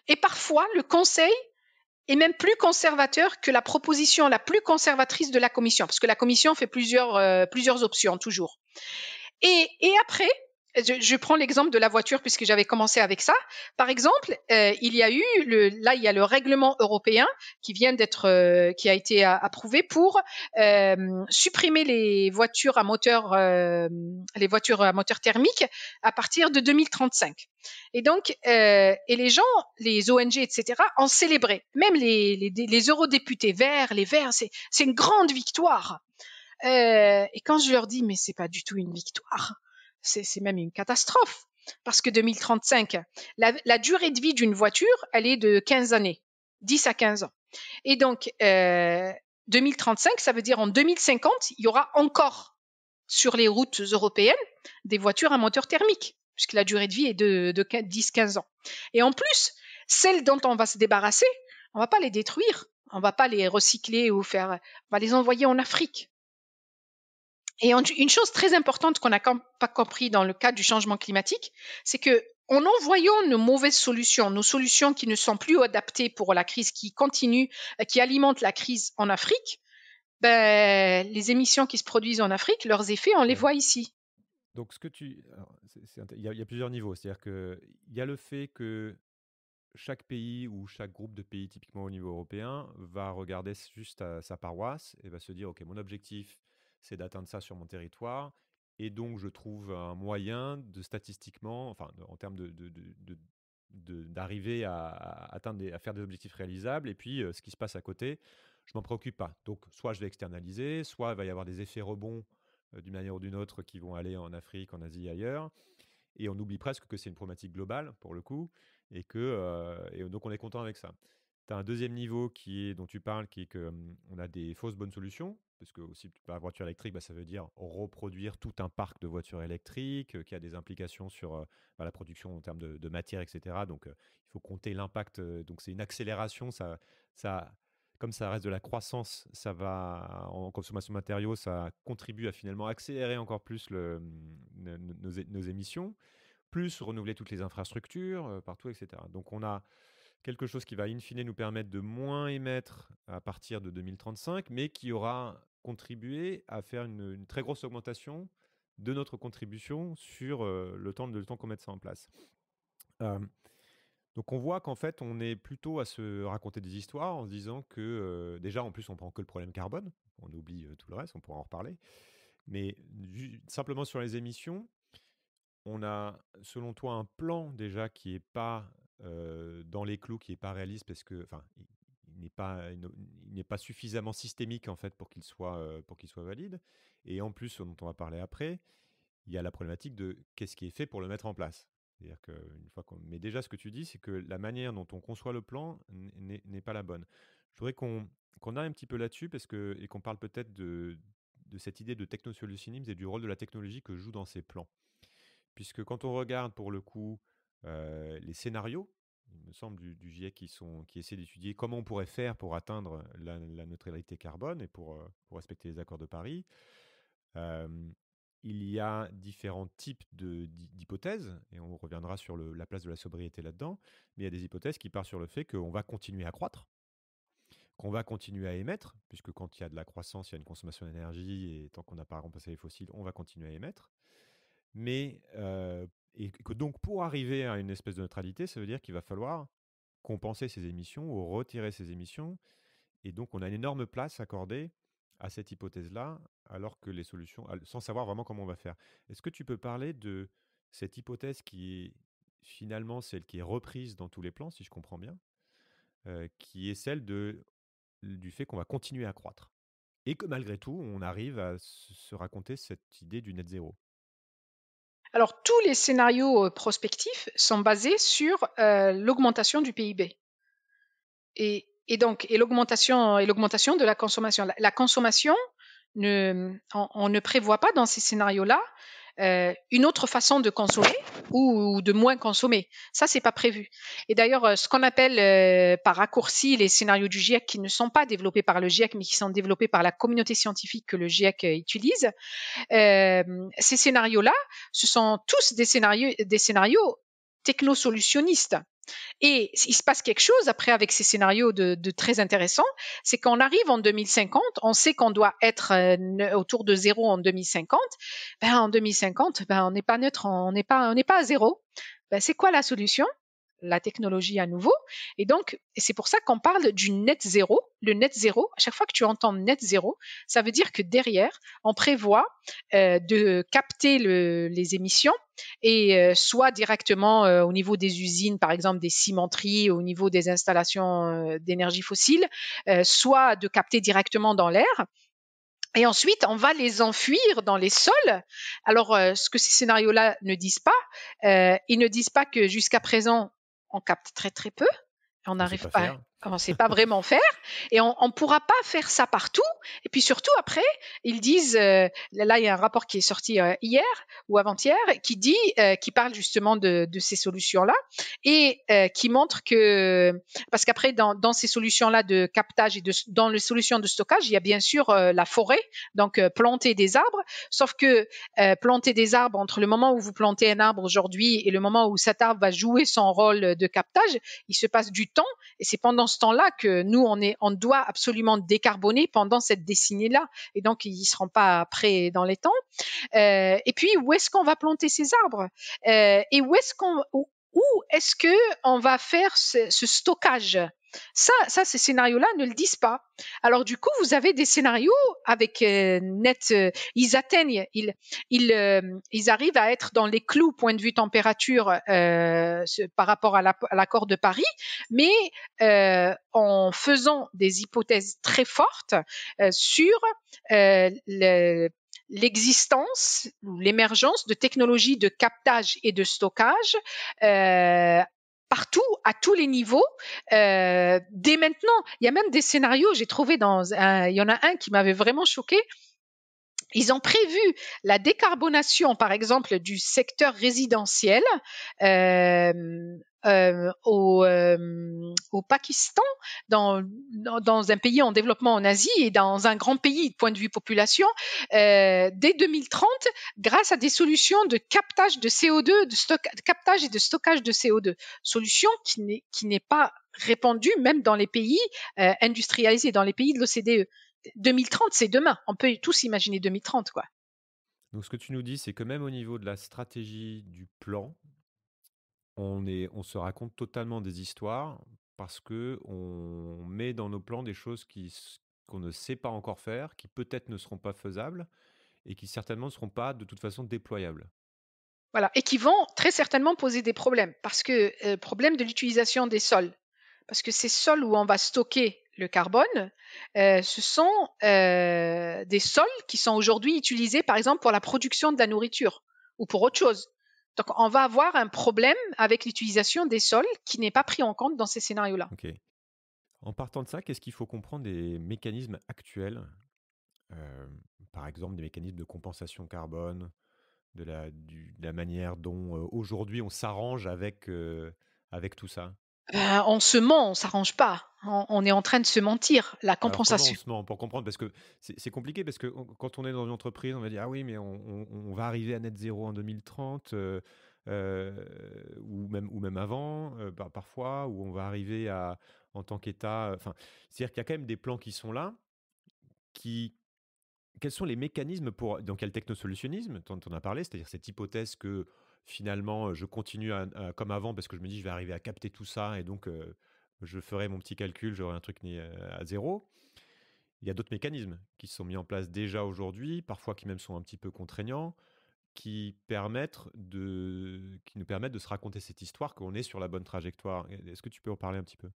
Et parfois, le Conseil est même plus conservateur que la proposition la plus conservatrice de la Commission, parce que la Commission fait plusieurs, euh, plusieurs options toujours. Et, et après, je, prends l'exemple de la voiture puisque j'avais commencé avec ça. Par exemple, euh, il y a eu le, là il y a le règlement européen qui vient d'être euh, qui a été euh, approuvé pour supprimer les voitures à moteur les voitures à moteur thermique à partir de 2035. Et donc et les gens, les ONG etc. ont célébré. Même les eurodéputés verts, les verts, c'est c'est une grande victoire. et quand je leur dis mais c'est pas du tout une victoire c'est même une catastrophe. Parce que 2035, la, la durée de vie d'une voiture, elle est de 15 années, 10 à 15 ans. Et donc, euh, 2035, ça veut dire en 2050, il y aura encore sur les routes européennes des voitures à moteur thermique, puisque la durée de vie est de, de 10-15 ans. Et en plus, celles dont on va se débarrasser, on va pas les détruire, on va pas les recycler ou faire, on va les envoyer en Afrique. Et une chose très importante qu'on n'a pas compris dans le cadre du changement climatique, c'est que en envoyant nos mauvaises solutions, nos solutions qui ne sont plus adaptées pour la crise qui continue, euh, qui alimente la crise en Afrique, ben, les émissions qui se produisent en Afrique, leurs effets, on les mmh. voit ici. Donc, ce que tu. Il y, a plusieurs niveaux. C'est-à-dire qu'il y a le fait que chaque pays ou chaque groupe de pays, typiquement au niveau européen, va regarder juste sa paroisse et va se dire OK, mon objectif, c'est d'atteindre ça sur mon territoire. Et donc, je trouve un moyen de statistiquement, enfin, en termes de, d'arriver à, atteindre à faire des objectifs réalisables et puis ce qui se passe à côté je m'en préoccupe pas donc soit je vais externaliser soit il va y avoir des effets rebonds d'une manière ou d'une autre qui vont aller en Afrique en Asie ailleurs et on oublie presque que c'est une problématique globale pour le coup et que et donc on est content avec ça tu as un deuxième niveau qui est, dont tu parles, qui est qu'on mmh, on a des fausses bonnes solutions, parce que aussi la voiture électrique, bah, ça veut dire reproduire tout un parc de voitures électriques qui a des implications sur bah, la production en termes de, matière, etc. Donc, il faut compter l'impact. donc, c'est une accélération. Ça, ça, comme ça reste de la croissance, ça va en consommation de matériaux, ça contribue à finalement accélérer encore plus le, mmh, nos, nos, émissions, plus renouveler toutes les infrastructures partout, etc. Donc, on a quelque chose qui va in fine nous permettre de moins émettre à partir de 2035, mais qui aura contribué à faire une, très grosse augmentation de notre contribution sur euh, le temps, le temps qu'on mette ça en place. donc on voit qu'en fait, on est plutôt à se raconter des histoires en se disant que déjà, en plus, on prend que le problème carbone, on oublie tout le reste, on pourra en reparler. Mais simplement sur les émissions, on a, selon toi, un plan déjà qui n'est pas dans les clous qui n'est pas réaliste parce que, enfin, il, n'est pas, il n'est pas suffisamment systémique en fait pour qu'il soit, pour qu'il soit valide. Et en plus, dont on va parler après, il y a la problématique de qu'est-ce qui est fait pour le mettre en place. C'est-à-dire qu'une fois qu'on. Mais déjà, ce que tu dis, c'est que la manière dont on conçoit le plan n'est pas la bonne. Je voudrais qu'on qu'on aille un petit peu là-dessus parce que et qu'on parle peut-être de, de cette idée de technosolutionnisme et du rôle de la technologie que joue dans ces plans. Puisque quand on regarde pour le coup euh, les scénarios, il me semble, du, GIEC qui, sont, qui essaient d'étudier comment on pourrait faire pour atteindre la, neutralité carbone et euh, pour, respecter les accords de Paris. il y a différents types d'hypothèses, et on reviendra sur la place de la sobriété là-dedans, mais il y a des hypothèses qui partent sur le fait qu'on va continuer à croître, qu'on va continuer à émettre, puisque quand il y a de la croissance, il y a une consommation d'énergie, et tant qu'on n'a pas remplacé les fossiles, on va continuer à émettre mais donc pour arriver à une espèce de neutralité, ça veut dire qu'il va falloir compenser ces émissions ou retirer ces émissions. Et donc on a une énorme place accordée à cette hypothèse-là, alors que les solutions, sans savoir vraiment comment on va faire. Est-ce que tu peux parler de cette hypothèse qui est finalement celle qui est reprise dans tous les plans, si je comprends bien, qui est celle de, du fait qu'on va continuer à croître et que malgré tout, on arrive à se raconter cette idée du net zéro alors, tous les scénarios euh, prospectifs sont basés sur euh, l'augmentation du PIB. Et, donc, et l'augmentation, et l'augmentation de la consommation. La, consommation, ne, on, ne prévoit pas dans ces scénarios-là euh, une autre façon de consommer ou, de moins consommer. Ça, c'est pas prévu. Et d'ailleurs, euh, ce qu'on appelle euh, par raccourci les scénarios du GIEC qui ne sont pas développés par le GIEC, mais qui sont développés par la communauté scientifique que le GIEC utilise, ces scénarios-là, ce sont tous des scénarios, des scénarios technosolutionnistes. Et il se passe quelque chose après avec ces scénarios de, très intéressants, c'est qu'on arrive en 2050, on sait qu'on doit être euh, autour de zéro en 2050. Ben, en 2050, ben, on n'est pas neutre, on n'est pas, on n'est pas à zéro. Ben, c'est quoi la solution la technologie à nouveau. Et donc, c'est pour ça qu'on parle du net zéro. Le net zéro, à chaque fois que tu entends net zéro, ça veut dire que derrière, on prévoit euh, de capter les émissions et euh, soit directement euh, au niveau des usines, par exemple des cimenteries, au niveau des installations d'énergie fossile, soit de capter directement dans l'air. Et ensuite, on va les enfuir dans les sols. Alors, ce que ces scénarios-là ne disent pas, ils ne disent pas que jusqu'à présent, on capte très très peu. et On n'arrive pas on ne sait pas vraiment faire et on ne pourra pas faire ça partout. Et puis surtout après, ils disent, euh, là il y a un rapport qui est sorti euh, hier ou avant-hier qui dit, euh, qui parle justement de, ces solutions-là et qui montre que, parce qu'après dans, ces solutions-là de captage et de, dans les solutions de stockage, il y a bien sûr la forêt, donc planter des arbres, sauf que planter des arbres entre le moment où vous plantez un arbre aujourd'hui et le moment où cet arbre va jouer son rôle de captage, il se passe du temps et c'est pendant ce temps-là que nous, on, est, on doit absolument décarboner pendant cette décennie-là. Et donc, ils ne seront pas prêts dans les temps. Euh, et puis, où est-ce qu'on va planter ces arbres euh, Et où est-ce qu'on, où est-ce que on va faire ce stockage ça, ça, ces scénarios-là ne le disent pas. Alors du coup, vous avez des scénarios avec euh, net, euh, ils atteignent, euh, ils, arrivent à être dans les clous point de vue température par rapport à l'accord de Paris, mais en faisant des hypothèses très fortes sur l'existence ou l'émergence de technologies de captage et de stockage partout, à tous les niveaux, euh, dès maintenant. Il y a même des scénarios, j'ai trouvé dans un, il y en a un qui m'avait vraiment choqué. Ils ont prévu la décarbonation, par exemple, du secteur résidentiel euh, euh, euh, au, Pakistan, dans, dans, un pays en développement en Asie et dans un grand pays de point de vue population, euh, dès 2030, grâce à des solutions de captage de CO2, de, captage et de stockage de CO2, solution qui n'est pas répandue même dans les pays industrialisés, dans les pays de l'OCDE. E. 2030, c'est demain. On peut tous imaginer 2030, quoi. Donc, ce que tu nous dis, c'est que même au niveau de la stratégie du plan, on se raconte totalement des histoires parce que on met dans nos plans des choses qu'on ne sait pas encore faire, qui peut-être ne seront pas faisables et qui certainement ne seront pas de toute façon déployables. Voilà, et qui vont très certainement poser des problèmes, parce que euh, problème de l'utilisation des sols, parce que ces sols où on va stocker le carbone, euh, ce sont euh, des sols qui sont aujourd'hui utilisés, par exemple, pour la production de la nourriture ou pour autre chose. Donc, on va avoir un problème avec l'utilisation des sols qui n'est pas pris en compte dans ces scénarios-là. En partant de ça, qu'est-ce qu'il faut comprendre des mécanismes actuels euh, Par exemple, des mécanismes de compensation carbone, de la, manière dont euh, aujourd'hui on s'arrange avec, euh, avec tout ça euh, on se ment, on s'arrange pas. On, est en train de se mentir, la compensation. pour comprendre, parce que c'est compliqué, parce que quand on est dans une entreprise, on va dire, ah oui, mais on, on va arriver à net zéro en 2030, euh, euh, ou, même, ou même avant, bah, parfois, ou on va arriver à, en tant qu'État. Enfin, C'est-à-dire qu'il y a quand même des plans qui sont là, qui, quels sont les mécanismes pour. Dans quel technosolutionnisme dont on a parlé, c'est-à-dire cette hypothèse que finalement, je continue comme avant parce que je me dis, je vais arriver à capter tout ça et donc je ferai mon petit calcul, j'aurai un truc à zéro. Il y a d'autres mécanismes qui sont mis en place déjà aujourd'hui, parfois qui même sont un petit peu contraignants, qui, permettent de, qui nous permettent de se raconter cette histoire qu'on est sur la bonne trajectoire. Est-ce que tu peux en parler un petit peu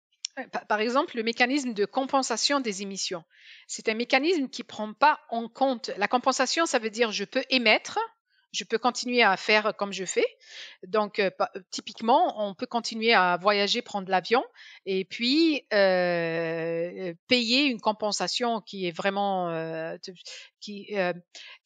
par exemple, le mécanisme de compensation des émissions. C'est un mécanisme qui ne prend pas en compte. La compensation, ça veut dire je peux émettre, je peux continuer à faire comme je fais. Donc, euh, typiquement, on peut continuer à voyager, prendre l'avion et puis euh, payer une compensation qui est vraiment euh, qui,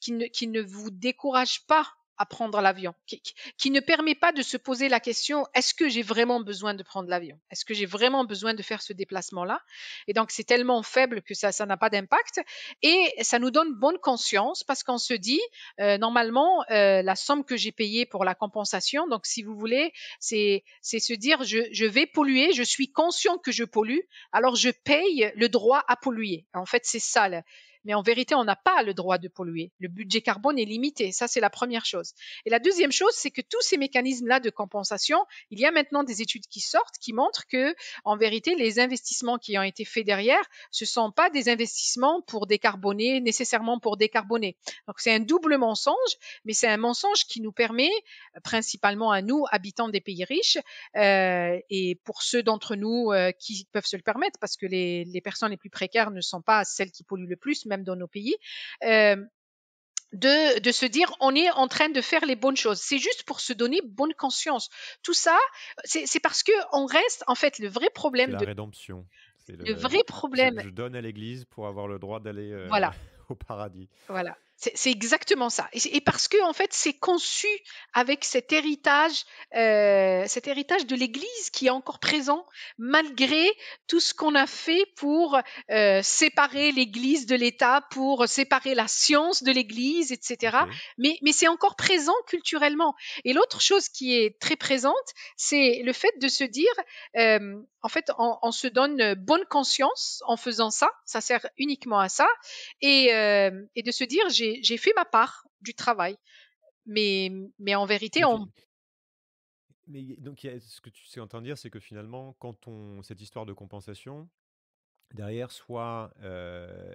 qui ne, qui, ne, vous décourage pas à prendre l'avion, qui, ne permet pas de se poser la question est-ce que j'ai vraiment besoin de prendre l'avion Est-ce que j'ai vraiment besoin de faire ce déplacement-là Et donc c'est tellement faible que ça ça n'a pas d'impact et ça nous donne bonne conscience parce qu'on se dit euh, normalement euh, la somme que j'ai payée pour la compensation, donc si vous voulez, c'est se dire je, je vais polluer, je suis conscient que je pollue, alors je paye le droit à polluer. En fait c'est ça. Là. Mais en vérité, on n'a pas le droit de polluer. Le budget carbone est limité. Ça, c'est la première chose. Et la deuxième chose, c'est que tous ces mécanismes-là de compensation, il y a maintenant des études qui sortent qui montrent que, en vérité, les investissements qui ont été faits derrière, ce sont pas des investissements pour décarboner, nécessairement pour décarboner. Donc, c'est un double mensonge, mais c'est un mensonge qui nous permet, principalement à nous, habitants des pays riches, euh, et pour ceux d'entre nous euh, qui peuvent se le permettre, parce que les, les personnes les plus précaires ne sont pas celles qui polluent le plus, dans nos pays. Euh, de, de, se dire on est en train de faire les bonnes choses. C'est juste pour se donner bonne conscience. Tout ça, c'est parce que on reste en fait le vrai problème la de la rédemption. Le, vrai problème. Je, donne à l'Église pour avoir le droit d'aller euh, voilà. au paradis. Voilà. C'est exactement ça. Et, parce que en fait, c'est conçu avec cet héritage, euh, cet héritage de l'Église qui est encore présent malgré tout ce qu'on a fait pour euh, séparer l'Église de l'État, pour séparer la science de l'Église, etc. Mais, mais c'est encore présent culturellement. Et l'autre chose qui est très présente, c'est le fait de se dire euh, en fait, on, se donne euh, bonne conscience en faisant ça. Ça sert uniquement à ça. Et, euh, de se dire, j'ai fait ma part du travail. Mais, en vérité, on, mais donc, ce que tu sais entendre dire, c'est que finalement, quand on cette histoire de compensation, derrière, soit euh,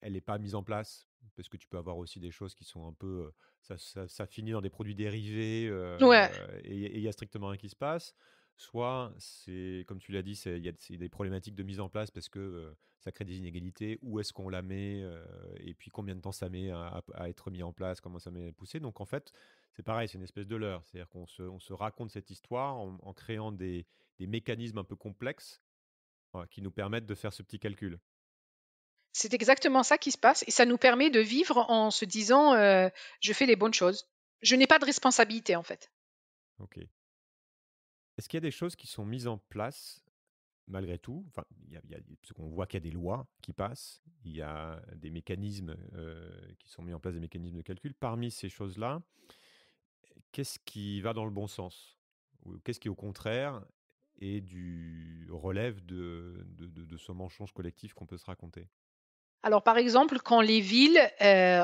elle n'est pas mise en place, parce que tu peux avoir aussi des choses qui sont un peu, ça, finit dans des produits dérivés, et il y a strictement rien qui se passe. Soit, c'est comme tu l'as dit, il y a des problématiques de mise en place parce que euh, ça crée des inégalités. Où est-ce qu'on la met euh, Et puis combien de temps ça met à, être mis en place Comment ça met à pousser Donc en fait, c'est pareil, c'est une espèce de leurre. C'est-à-dire qu'on se, raconte cette histoire en, créant des, mécanismes un peu complexes qui nous permettent de faire ce petit calcul. C'est exactement ça qui se passe et ça nous permet de vivre en se disant euh, je fais les bonnes choses. Je n'ai pas de responsabilité en fait. Ok. Est-ce qu'il y a des choses qui sont mises en place malgré tout enfin, y voit qu'il y a des lois qui passent, il y a des mécanismes qui sont mis en place, des mécanismes de calcul. Parmi ces choses-là, qu'est-ce qui va dans le bon sens Ou qu'est-ce qui, au contraire, est du relève de, ce mensonge collectif qu'on peut se raconter alors, par exemple, quand les villes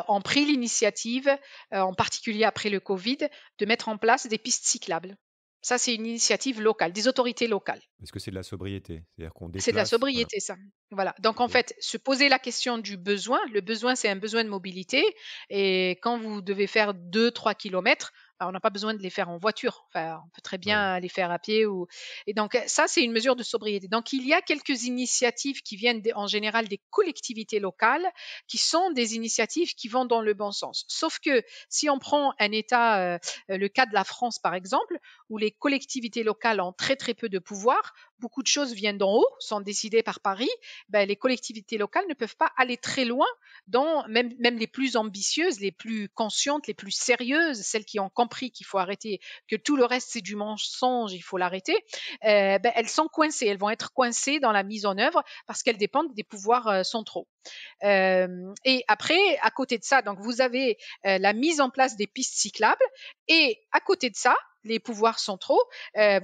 ont pris l'initiative, en particulier après le Covid, de mettre en place des pistes cyclables. Ça, c'est une initiative locale, des autorités locales. Est-ce que c'est de la sobriété C'est-à-dire qu'on C'est de la sobriété, ça. Voilà. Donc, en fait, se poser la question du besoin. Le besoin, c'est un besoin de mobilité. Et quand vous devez faire 2-3 kilomètres, on n'a pas besoin de les faire en voiture. Enfin, on peut très bien euh, les faire à pied. Ou... Et donc, euh, ça, c'est une mesure de sobriété. Donc, il y a quelques initiatives qui viennent en général des collectivités locales, qui sont des initiatives qui vont dans le bon sens. Sauf que si on prend un État, euh, le cas de la France, par exemple, où les collectivités locales ont très, très peu de pouvoir, beaucoup de choses viennent d'en haut, sont décidées par Paris, ben, les collectivités locales ne peuvent pas aller très loin, dans, même, même les plus ambitieuses, les plus conscientes, les plus sérieuses, celles qui ont compris qu'il faut arrêter, que tout le reste c'est du mensonge, il faut l'arrêter, euh, ben, elles sont coincées, elles vont être coincées dans la mise en œuvre parce qu'elles dépendent des pouvoirs euh, centraux. Euh, et après, à côté de ça, donc vous avez la mise en place des pistes cyclables et à côté de ça, les pouvoirs centraux,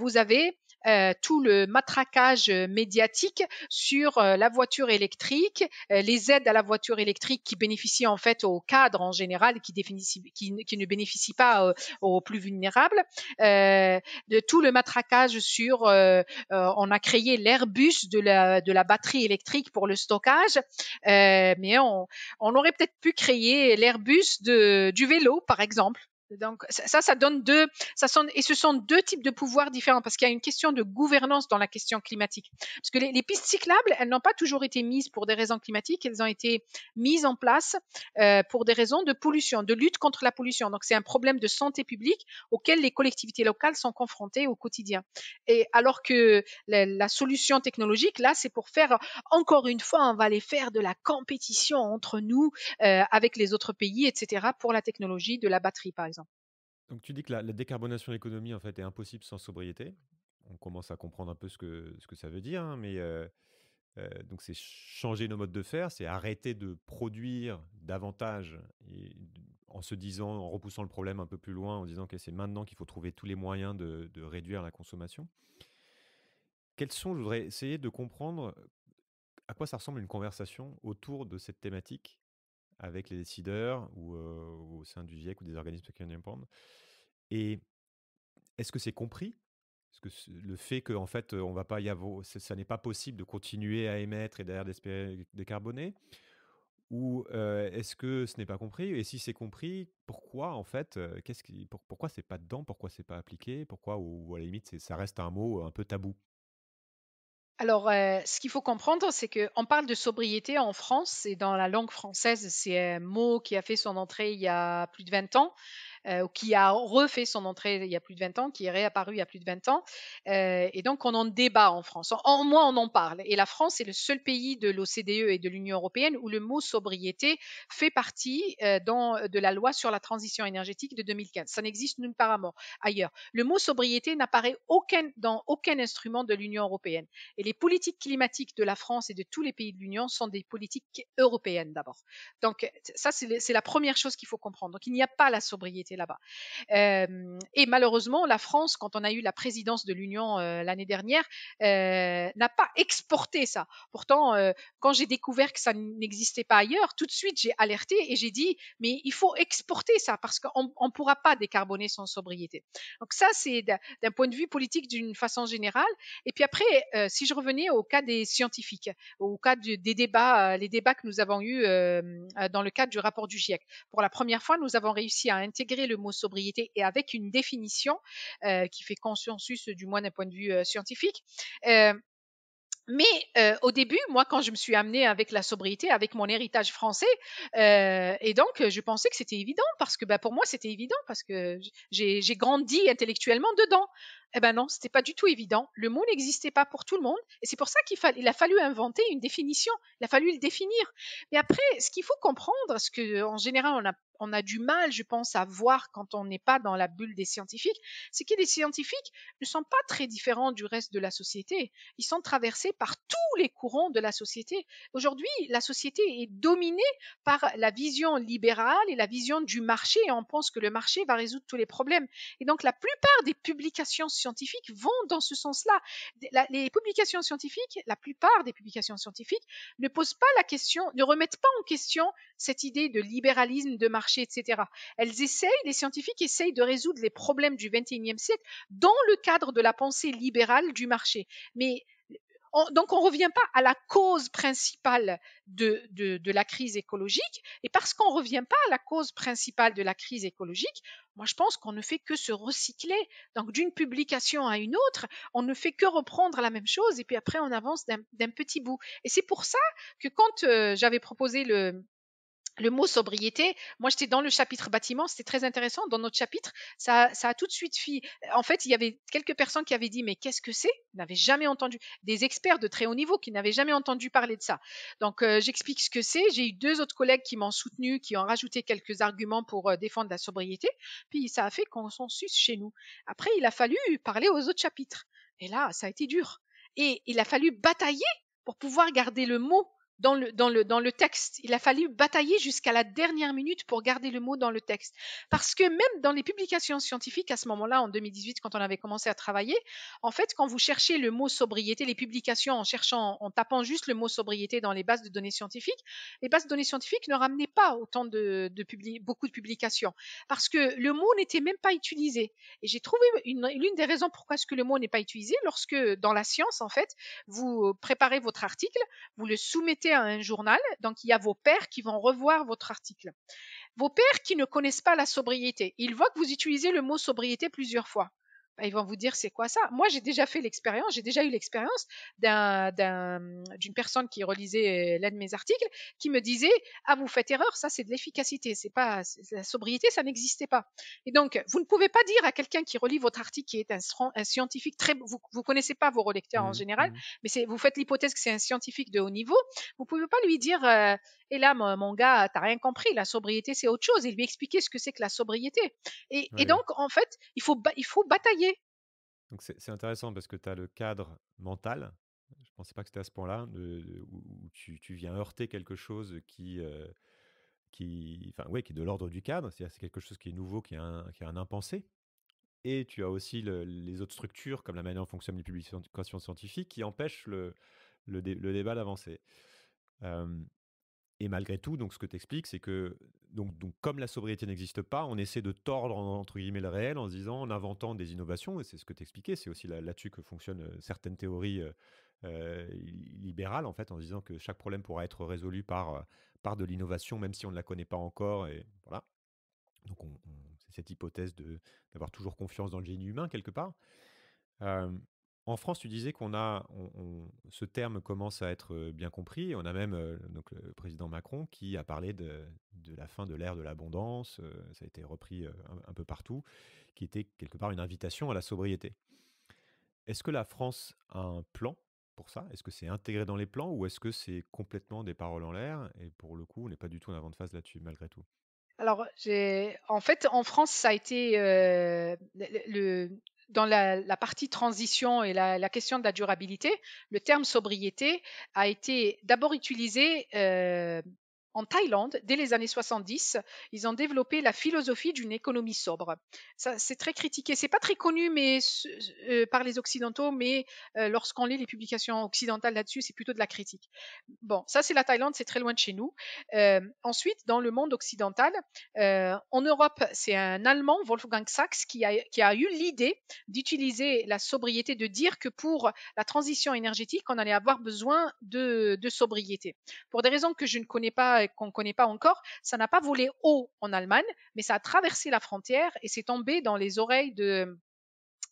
vous avez euh, tout le matraquage médiatique sur euh, la voiture électrique, euh, les aides à la voiture électrique qui bénéficient en fait aux cadres en général, qui, qui, ne bénéficient pas aux plus vulnérables, de tout le matraquage sur, on a créé l'Airbus de la, batterie électrique pour le stockage, mais on aurait peut-être pu créer l'Airbus du vélo, par exemple. Donc ça, ça donne deux, ça sont, et ce sont deux types de pouvoirs différents parce qu'il y a une question de gouvernance dans la question climatique. Parce que les, pistes cyclables, elles n'ont pas toujours été mises pour des raisons climatiques, elles ont été mises en place euh, pour des raisons de pollution, de lutte contre la pollution. Donc c'est un problème de santé publique auquel les collectivités locales sont confrontées au quotidien. Et alors que la, solution technologique, là, c'est pour faire, encore une fois, on va les faire de la compétition entre nous euh, avec les autres pays, etc. pour la technologie de la batterie, par exemple. Donc tu dis que la, décarbonation de l'économie en fait est impossible sans sobriété. On commence à comprendre un peu ce que, ce que ça veut dire, hein, mais donc c'est changer nos modes de faire, c'est arrêter de produire davantage et, en se disant, en repoussant le problème un peu plus loin, en disant que c'est maintenant qu'il faut trouver tous les moyens de, de, réduire la consommation. Quels sont, je voudrais essayer de comprendre à quoi ça ressemble une conversation autour de cette thématique avec les décideurs ou au sein du GIEC ou des organismes qui en dépendent. Et est-ce que c'est compris ce que le fait que fait on va pas y avoir, ça, n'est pas possible de continuer à émettre et derrière d'espérer décarboner, ou est-ce que ce n'est pas compris Et si c'est compris, pourquoi en fait Qu'est-ce qui, pourquoi c'est pas dedans Pourquoi c'est pas appliqué Pourquoi ou, à la limite ça reste un mot un peu tabou alors, euh, ce qu'il faut comprendre, c'est qu'on parle de sobriété en France, et dans la langue française, c'est un mot qui a fait son entrée il y a plus de 20 ans. Euh, qui a refait son entrée il y a plus de 20 ans, qui est réapparu il y a plus de 20 ans. Euh, et donc, on en débat en France. En, moins, on en parle. Et la France est le seul pays de l'OCDE et de l'Union européenne où le mot sobriété fait partie euh, dans, de la loi sur la transition énergétique de 2015. Ça n'existe nulle part ailleurs. Le mot sobriété n'apparaît aucun, dans aucun instrument de l'Union européenne. Et les politiques climatiques de la France et de tous les pays de l'Union sont des politiques européennes d'abord. Donc, ça, c'est la première chose qu'il faut comprendre. Donc, il n'y a pas la sobriété là-bas. Euh, et malheureusement, la France, quand on a eu la présidence de l'Union euh, l'année dernière, euh, n'a pas exporté ça. Pourtant, quand j'ai découvert que ça n'existait pas ailleurs, tout de suite, j'ai alerté et j'ai dit, mais il faut exporter ça parce qu'on ne pourra pas décarboner sans sobriété. Donc ça, c'est d'un point de vue politique d'une façon générale. Et puis après, si je revenais au cas des scientifiques, au cas des débats, les débats que nous avons eus dans le cadre du rapport du GIEC, pour la première fois, nous avons réussi à intégrer le mot sobriété et avec une définition euh, qui fait consensus euh, du moins d'un point de vue euh, scientifique. Mais au début, moi, quand je me suis amenée avec la sobriété, avec mon héritage français, et donc je pensais que c'était évident parce que, bah, pour moi, c'était évident parce que j'ai grandi intellectuellement dedans. Eh ben non, c'était pas du tout évident. Le mot n'existait pas pour tout le monde, et c'est pour ça qu'il a fallu inventer une définition. Il a fallu le définir. Mais après, ce qu'il faut comprendre, ce que en général on a, on a du mal, je pense, à voir quand on n'est pas dans la bulle des scientifiques, c'est que les scientifiques ne sont pas très différents du reste de la société. Ils sont traversés par tous les courants de la société. Aujourd'hui, la société est dominée par la vision libérale et la vision du marché, et on pense que le marché va résoudre tous les problèmes. Et donc la plupart des publications scientifiques vont dans ce sens-là. Les publications scientifiques, la plupart des publications scientifiques, ne posent pas la question, ne remettent pas en question cette idée de libéralisme, de marché, etc. Elles essayent, les scientifiques essayent de résoudre les problèmes du XXIe siècle dans le cadre de la pensée libérale du marché. Mais donc on ne revient pas à la cause principale de, de, la crise écologique. Et parce qu'on ne revient pas à la cause principale de la crise écologique, moi je pense qu'on ne fait que se recycler. Donc d'une publication à une autre, on ne fait que reprendre la même chose et puis après on avance d'un petit bout. Et c'est pour ça que quand euh, j'avais proposé le, le mot sobriété, moi j'étais dans le chapitre bâtiment, c'était très intéressant. Dans notre chapitre, ça, a tout de suite fait. En fait, il y avait quelques personnes qui avaient dit mais qu'est-ce que c'est N'avaient jamais entendu. Des experts de très haut niveau qui n'avaient jamais entendu parler de ça. Donc euh, j'explique ce que c'est. J'ai eu deux autres collègues qui m'ont soutenu, qui ont rajouté quelques arguments pour euh, défendre la sobriété. Puis ça a fait consensus chez nous. Après, il a fallu parler aux autres chapitres. Et là, ça a été dur. Et il a fallu batailler pour pouvoir garder le mot dans le, dans, le, dans le texte. Il a fallu batailler jusqu'à la dernière minute pour garder le mot dans le texte. Parce que même dans les publications scientifiques, à ce moment-là, en 2018, quand on avait commencé à travailler, en fait, quand vous cherchez le mot sobriété, les publications en cherchant, en tapant juste le mot sobriété dans les bases de données scientifiques, les bases de données scientifiques ne ramenaient pas autant de, de beaucoup de publications. Parce que le mot n'était même pas utilisé. Et j'ai trouvé l'une des raisons pourquoi est-ce que le mot n'est pas utilisé, lorsque dans la science, en fait, vous préparez votre article, vous le soumettez à un journal, donc il y a vos pères qui vont revoir votre article. Vos pères qui ne connaissent pas la sobriété, ils voient que vous utilisez le mot sobriété plusieurs fois ils vont vous dire c'est quoi ça. Moi, j'ai déjà fait l'expérience, j'ai déjà eu l'expérience d'un, d'une personne qui relisait euh, l'un de mes articles qui me disait ah vous faites erreur, ça c'est de l'efficacité, c'est pas la sobriété, ça n'existait pas. Et donc vous ne pouvez pas dire à quelqu'un qui relit votre article qui est un, scientifique très, vous ne connaissez pas vos relecteurs en mmh, général, mmh. mais c'est vous faites l'hypothèse que c'est un scientifique de haut niveau, vous pouvez pas lui dire et euh, eh là mon, mon gars t'as rien compris, la sobriété c'est autre chose, et lui expliquer ce que c'est que la sobriété. Et, et donc en fait il faut il faut batailler c'est intéressant parce que tu as le cadre mental. Je ne pensais pas que c'était à ce point-là, où, tu, viens heurter quelque chose qui, euh, qui, enfin, qui est de l'ordre du cadre, cest c'est quelque chose qui est nouveau, qui est un, impensé. Et tu as aussi les autres structures, comme la manière dont fonctionnent les publications scientifiques, qui empêchent le, le, débat d'avancer. Et malgré tout, donc ce que expliques, c'est que donc, donc comme la sobriété n'existe pas, on essaie de tordre entre guillemets le réel en disant, en inventant des innovations. Et c'est ce que tu expliquais. C'est aussi là, dessus que fonctionnent euh, certaines théories euh, euh, libérales en fait, en disant que chaque problème pourra être résolu par par de l'innovation, même si on ne la connaît pas encore. Et voilà. Donc c'est cette hypothèse de d'avoir toujours confiance dans le génie humain quelque part. En France, tu disais qu'on a, ce terme commence à être bien compris. On a même donc le président Macron qui a parlé de, la fin de l'ère de l'abondance. ça a été repris un, peu partout, qui était quelque part une invitation à la sobriété. Est-ce que la France a un plan pour ça Est-ce que c'est intégré dans les plans ou est-ce que c'est complètement des paroles en l'air Et pour le coup, on n'est pas du tout en avant de phase là-dessus, malgré tout. Alors, en fait, en France, ça a été le, dans la, partie transition et la, question de la durabilité, le terme sobriété a été d'abord utilisé euh, en Thaïlande, dès les années 70, ils ont développé la philosophie d'une économie sobre. Ça, c'est très critiqué. C'est pas très connu, mais euh, par les occidentaux, mais euh, lorsqu'on lit les publications occidentales là-dessus, c'est plutôt de la critique. Bon, ça c'est la Thaïlande, c'est très loin de chez nous. Euh, ensuite, dans le monde occidental, en Europe, c'est un Allemand, Wolfgang Sachs, qui a, eu l'idée d'utiliser la sobriété, de dire que pour la transition énergétique, on allait avoir besoin de, de sobriété. Pour des raisons que je ne connais pas qu'on ne connaît pas encore, ça n'a pas volé haut en Allemagne, mais ça a traversé la frontière et c'est tombé dans les oreilles de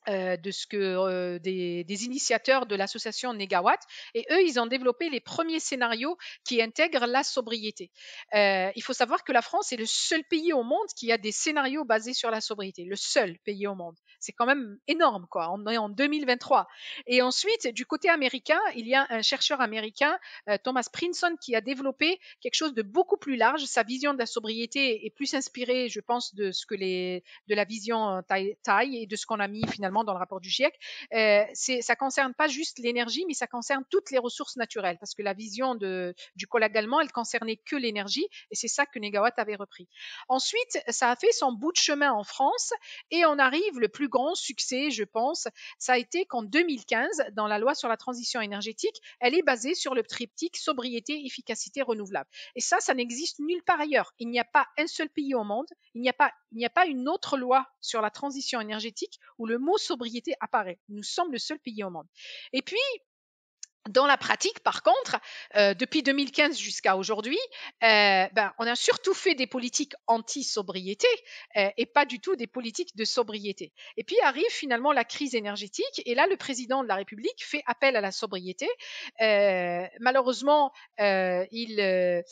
euh, de ce que euh, des, initiateurs de l'association Negawatt et eux ils ont développé les premiers scénarios qui intègrent la sobriété. Euh, il faut savoir que la France est le seul pays au monde qui a des scénarios basés sur la sobriété, le seul pays au monde. C'est quand même énorme quoi. On est en 2023. Et ensuite du côté américain, il y a un chercheur américain Thomas Prinson qui a développé quelque chose de beaucoup plus large. Sa vision de la sobriété est plus inspirée, je pense, de ce que les de la vision taille et de ce qu'on a mis finalement dans le rapport du GIEC, euh, ça concerne pas juste l'énergie, mais ça concerne toutes les ressources naturelles, parce que la vision de, du collègue allemand, elle concernait que l'énergie, et c'est ça que Negawatt avait repris. Ensuite, ça a fait son bout de chemin en France, et on arrive, le plus grand succès, je pense, ça a été qu'en 2015, dans la loi sur la transition énergétique, elle est basée sur le triptyque sobriété, efficacité, renouvelable. Et ça, ça n'existe nulle part ailleurs. Il n'y a pas un seul pays au monde, il n'y a il n'y a pas une autre loi sur la transition énergétique où le mot sobriété apparaît. Nous sommes le seul pays au monde. Et puis, dans la pratique, par contre, euh, depuis 2015 jusqu'à aujourd'hui, euh, ben, on a surtout fait des politiques anti-sobriété euh, et pas du tout des politiques de sobriété. Et puis arrive finalement la crise énergétique et là, le président de la République fait appel à la sobriété. malheureusement, il,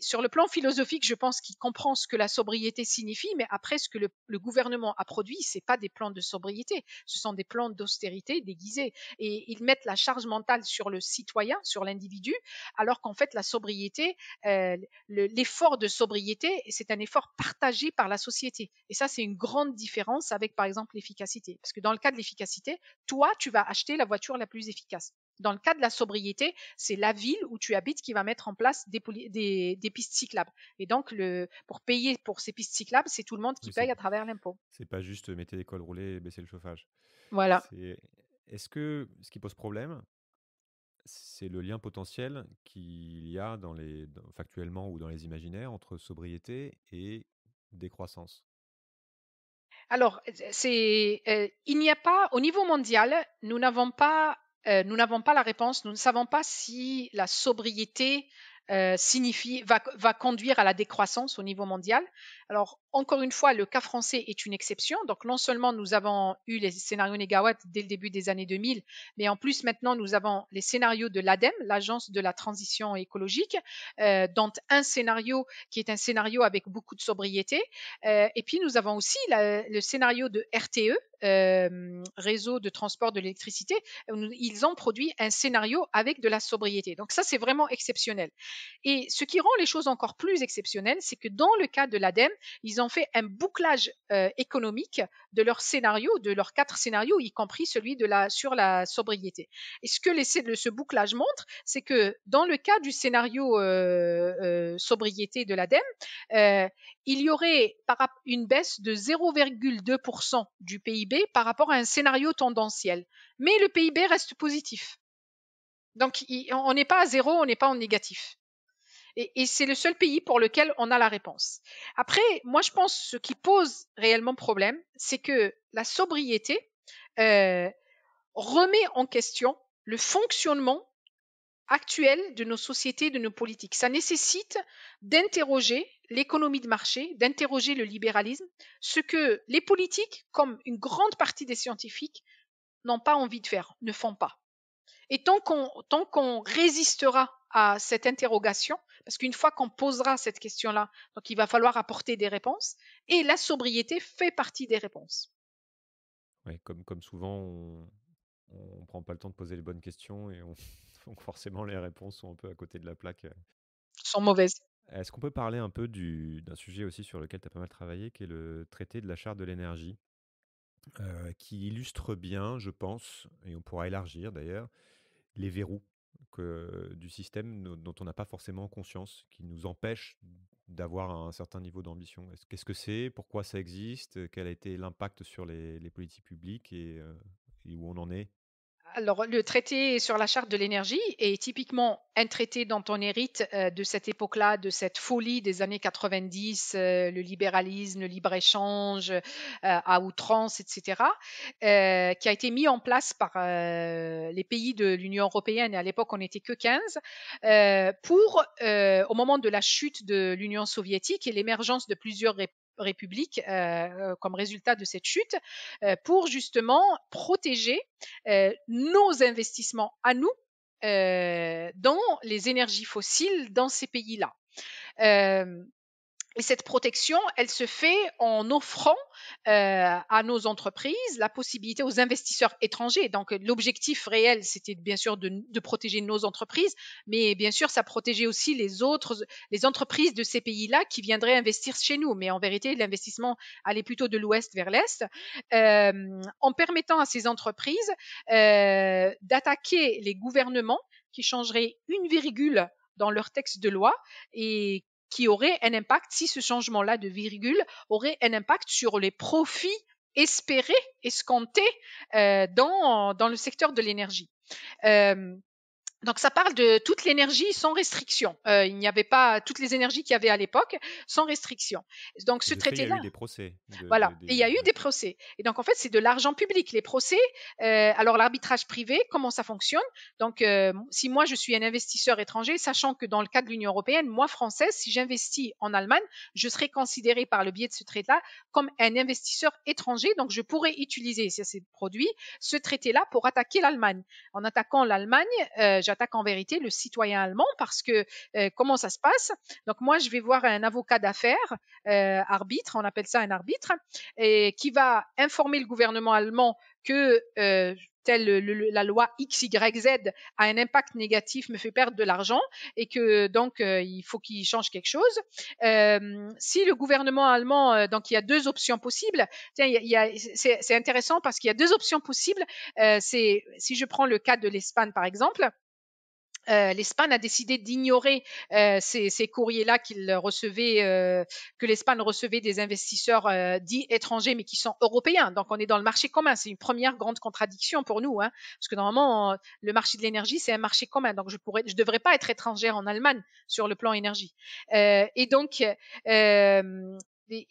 sur le plan philosophique, je pense qu'il comprend ce que la sobriété signifie, mais après, ce que le, le gouvernement a produit, c'est pas des plans de sobriété, ce sont des plans d'austérité déguisés et ils mettent la charge mentale sur le citoyen, sur l'individu, alors qu'en fait la sobriété, euh, l'effort de sobriété, c'est un effort partagé par la société. Et ça, c'est une grande différence avec, par exemple, l'efficacité. Parce que dans le cas de l'efficacité, toi, tu vas acheter la voiture la plus efficace. Dans le cas de la sobriété, c'est la ville où tu habites qui va mettre en place des, des, pistes cyclables. Et donc, le, pour payer pour ces pistes cyclables, c'est tout le monde qui paye à travers l'impôt. C'est pas juste mettre des cols roulés et baisser le chauffage. Voilà. Est-ce que ce qui pose problème, c'est le lien potentiel qu'il y a dans les, factuellement ou dans les imaginaires entre sobriété et décroissance. Alors, eh, euh, il n'y a pas, au niveau mondial, nous n'avons pas, euh, nous n'avons pas la réponse, nous ne savons pas si la sobriété euh, va, va, conduire à la décroissance au niveau mondial. Alors, encore une fois, le cas français est une exception. Donc, non seulement nous avons eu les scénarios Negawatt dès le début des années 2000, mais en plus, maintenant, nous avons les scénarios de l'ADEME, l'Agence de la transition écologique, euh, dont un scénario qui est un scénario avec beaucoup de sobriété. Euh, et puis, nous avons aussi le scénario de RTE, euh, réseau de transport de l'électricité, ils ont produit un scénario avec de la sobriété. Donc ça, c'est vraiment exceptionnel. Et ce qui rend les choses encore plus exceptionnelles, c'est que dans le cas de l'ADEME, ils fait un bouclage euh, économique de leurs scénarios, de leurs quatre scénarios, y compris celui de la, sur la sobriété. Et ce que de ce bouclage montre, c'est que dans le cas du scénario euh, euh, sobriété de l'ADEME, il y aurait une baisse de 0,2% du PIB par rapport à un scénario tendanciel. Mais le PIB reste positif. Donc, on n'est pas à zéro, on n'est pas en négatif. Et, c'est le seul pays pour lequel on a la réponse. Après, moi, je pense que ce qui pose réellement problème, c'est que la sobriété euh, remet en question le fonctionnement actuel de nos sociétés, de nos politiques. Ça nécessite d'interroger l'économie de marché, d'interroger le libéralisme, ce que les politiques, comme une grande partie des scientifiques, n'ont pas envie de faire, ne font pas. Et tant qu'on, tant qu'on résistera à cette interrogation, parce qu'une fois qu'on posera cette question-là, donc il va falloir apporter des réponses, et la sobriété fait partie des réponses. Oui, comme, comme souvent, on ne prend pas le temps de poser les bonnes questions et on, donc forcément les réponses sont un peu à côté de la plaque. Sont mauvaises. Est-ce qu'on peut parler un peu d'un sujet aussi sur lequel tu as pas mal travaillé, qui est le traité de la charte de l'énergie, euh, qui illustre bien, je pense, et on pourra élargir d'ailleurs, les verrous du système dont on n'a pas forcément conscience, qui nous empêchent d'avoir un certain niveau d'ambition. Qu'est-ce que c'est Pourquoi ça existe Quel a été l'impact sur les, politiques publiques euh, et, où on en est alors, le traité sur la charte de l'énergie est typiquement un traité dont on hérite euh, de cette époque-là, de cette folie des années 90, euh, le libéralisme, le libre-échange euh, à outrance, etc., qui a été mis en place par les pays de l'Union européenne, et à l'époque on n'était que 15, pour, au moment de la chute de l'Union soviétique et l'émergence de plusieurs réponses. République euh, euh, comme résultat de cette chute euh, pour justement protéger nos investissements à nous dans les énergies fossiles dans ces pays-là. Et cette protection, elle se fait en offrant euh, à nos entreprises la possibilité aux investisseurs étrangers. Donc l'objectif réel, c'était bien sûr de, protéger nos entreprises, mais bien sûr, ça protégeait aussi les autres, les entreprises de ces pays-là qui viendraient investir chez nous. Mais en vérité, l'investissement allait plutôt de l'ouest vers l'est, euh, en permettant à ces entreprises euh, d'attaquer les gouvernements qui changeraient une virgule dans leur texte de loi et qui aurait un impact, si ce changement-là de virgule aurait un impact sur les profits espérés, escomptés euh, dans, dans le secteur de l'énergie. Euh, donc ça parle de toute l'énergie sans restriction. Euh, il n'y avait pas toutes les énergies qu'il y avait à l'époque sans restriction. Donc ce traité-là. Il y a eu des procès. voilà. et il y a eu des procès. Et donc en fait c'est de l'argent public. Les procès. Euh, alors l'arbitrage privé, comment ça fonctionne Donc euh, si moi je suis un investisseur étranger, sachant que dans le cas de l'Union européenne, moi française, si j'investis en Allemagne, je serai considéré par le biais de ce traité-là comme un investisseur étranger. Donc je pourrais utiliser ces produits, ce traité-là pour attaquer l'Allemagne. En attaquant l'Allemagne euh, j'attaque en vérité le citoyen allemand parce que euh, comment ça se passe Donc moi, je vais voir un avocat d'affaires, euh, arbitre, on appelle ça un arbitre, et qui va informer le gouvernement allemand que euh, telle la loi XYZ a un impact négatif, me fait perdre de l'argent et que donc il faut qu'il change quelque chose. si le gouvernement allemand, donc il y a deux options possibles. Tiens, c'est intéressant parce qu'il y a deux options possibles. c'est si je prends le cas de l'Espagne par exemple euh, l'Espagne a décidé d'ignorer euh, ces, courriers-là qu'il recevait, euh, que l'Espagne recevait des investisseurs dits étrangers, mais qui sont européens. Donc on est dans le marché commun. C'est une première grande contradiction pour nous, hein, parce que normalement le marché de l'énergie c'est un marché commun. Donc je pourrais, je devrais pas être étrangère en Allemagne sur le plan énergie. et donc si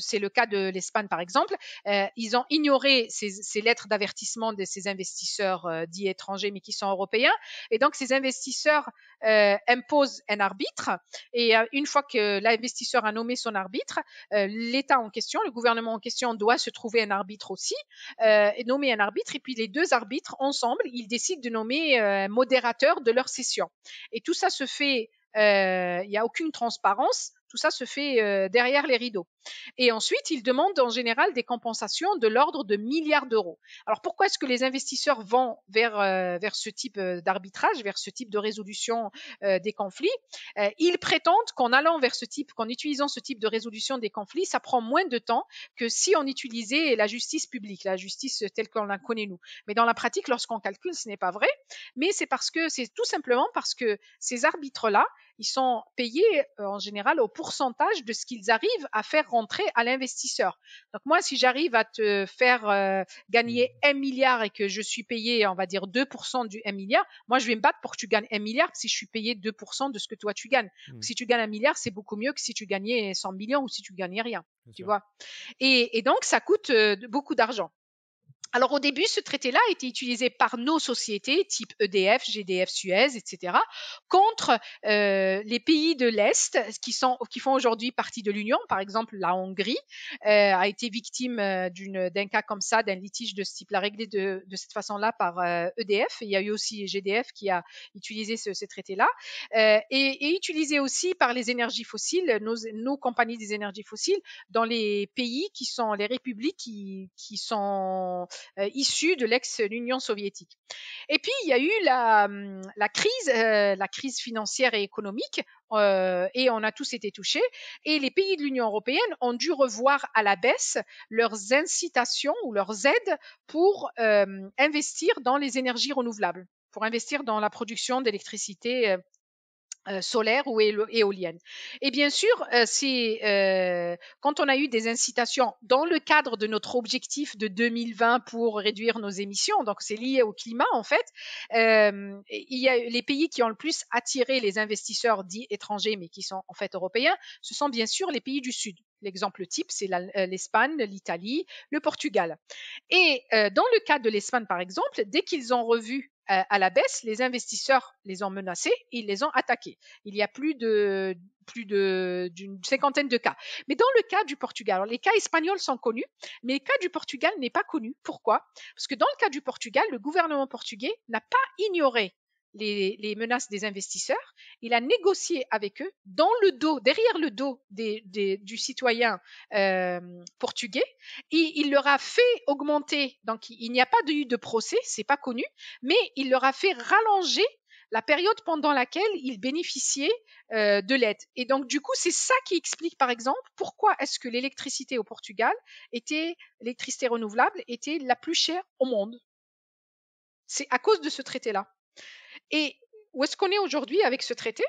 c'est le cas de l'Espagne par exemple, euh, ils ont ignoré ces, lettres d'avertissement de ces investisseurs euh, dits étrangers mais qui sont européens, et donc ces investisseurs euh, imposent un arbitre, et une fois que l'investisseur a nommé son arbitre, l'État en question, le gouvernement en question doit se trouver un arbitre aussi, et nommer un arbitre, et puis les deux arbitres ensemble, ils décident de nommer un modérateur de leur session. Et tout ça se fait euh, il n'y a aucune transparence. Tout ça se fait euh, derrière les rideaux. Et ensuite, ils demandent en général des compensations de l'ordre de milliards d'euros. Alors pourquoi est-ce que les investisseurs vont vers, euh, vers ce type euh, d'arbitrage, vers ce type de résolution euh, des conflits Ils prétendent qu'en allant vers ce type, qu'en utilisant ce type de résolution des conflits, ça prend moins de temps que si on utilisait la justice publique, la justice telle qu'on la connaît nous. Mais dans la pratique, lorsqu'on calcule, ce n'est pas vrai. Mais c'est parce que c'est tout simplement parce que ces arbitres-là, ils sont payés en général au pourcentage de ce qu'ils arrivent à faire rentrer à l'investisseur. Donc moi, si j'arrive à te faire euh, gagner mm. un milliard et que je suis payé, on va dire 2% du 1 milliard, moi, je vais me battre pour que tu gagnes un milliard si je suis payé 2% de ce que toi, tu gagnes. Mm. Si tu gagnes un milliard, c'est beaucoup mieux que si tu gagnais 100 millions ou si tu gagnais rien, tu vois. Et, donc, ça coûte euh, beaucoup d'argent. Alors au début, ce traité-là a été utilisé par nos sociétés, type EDF, GDF, Suez, etc., contre euh, les pays de l'Est qui, sont, qui font aujourd'hui partie de l'Union. Par exemple, la Hongrie euh, a été victime euh, d'une, d'un cas comme ça, d'un litige de ce type-là réglé de, cette façon-là par EDF. E il y a eu aussi GDF qui a utilisé ce, ce traité-là et, et, utilisé aussi par les énergies fossiles, nos, nos compagnies des énergies fossiles, dans les pays qui sont les républiques qui sont euh, issus de l'ex-Union soviétique. Et puis il y a eu la, hum, crise, euh, la crise financière et économique, euh, et on a tous été touchés. Et les pays de l'Union européenne ont dû revoir à la baisse leurs incitations ou leurs aides pour investir dans les énergies renouvelables pour investir dans la production d'électricité euh, solaire ou éolienne. Et bien sûr, euh, c'est euh, quand on a eu des incitations dans le cadre de notre objectif de 2020 pour réduire nos émissions, donc c'est lié au climat en fait, il y a les pays qui ont le plus attiré les investisseurs dits étrangers mais qui sont en fait européens, ce sont bien sûr les pays du Sud. L'exemple type, c'est euh, l'Espagne, l'Italie, le Portugal. Et euh, dans le cas de l'Espagne, par exemple, dès qu'ils ont revu euh, à la baisse, les investisseurs les ont menacés, ils les ont attaqués. Il y a plus de plus d'une cinquantaine de cas. Mais dans le cas du Portugal, les cas espagnols sont connus, mais le cas du Portugal n'est pas connu. Pourquoi Parce que dans le cas du Portugal, le gouvernement portugais n'a pas ignoré les, menaces des investisseurs, il a négocié avec eux dans le dos, derrière le dos des, du citoyen euh, portugais, et il leur a fait augmenter, donc il n'y a pas eu de procès, c'est pas connu, mais il leur a fait rallonger la période pendant laquelle ils bénéficiaient euh, de l'aide. Et donc, du coup, c'est ça qui explique, par exemple, pourquoi est-ce que l'électricité au Portugal était, l'électricité renouvelable était la plus chère au monde. C'est à cause de ce traité-là. Et où est-ce qu'on est, aujourd'hui avec ce traité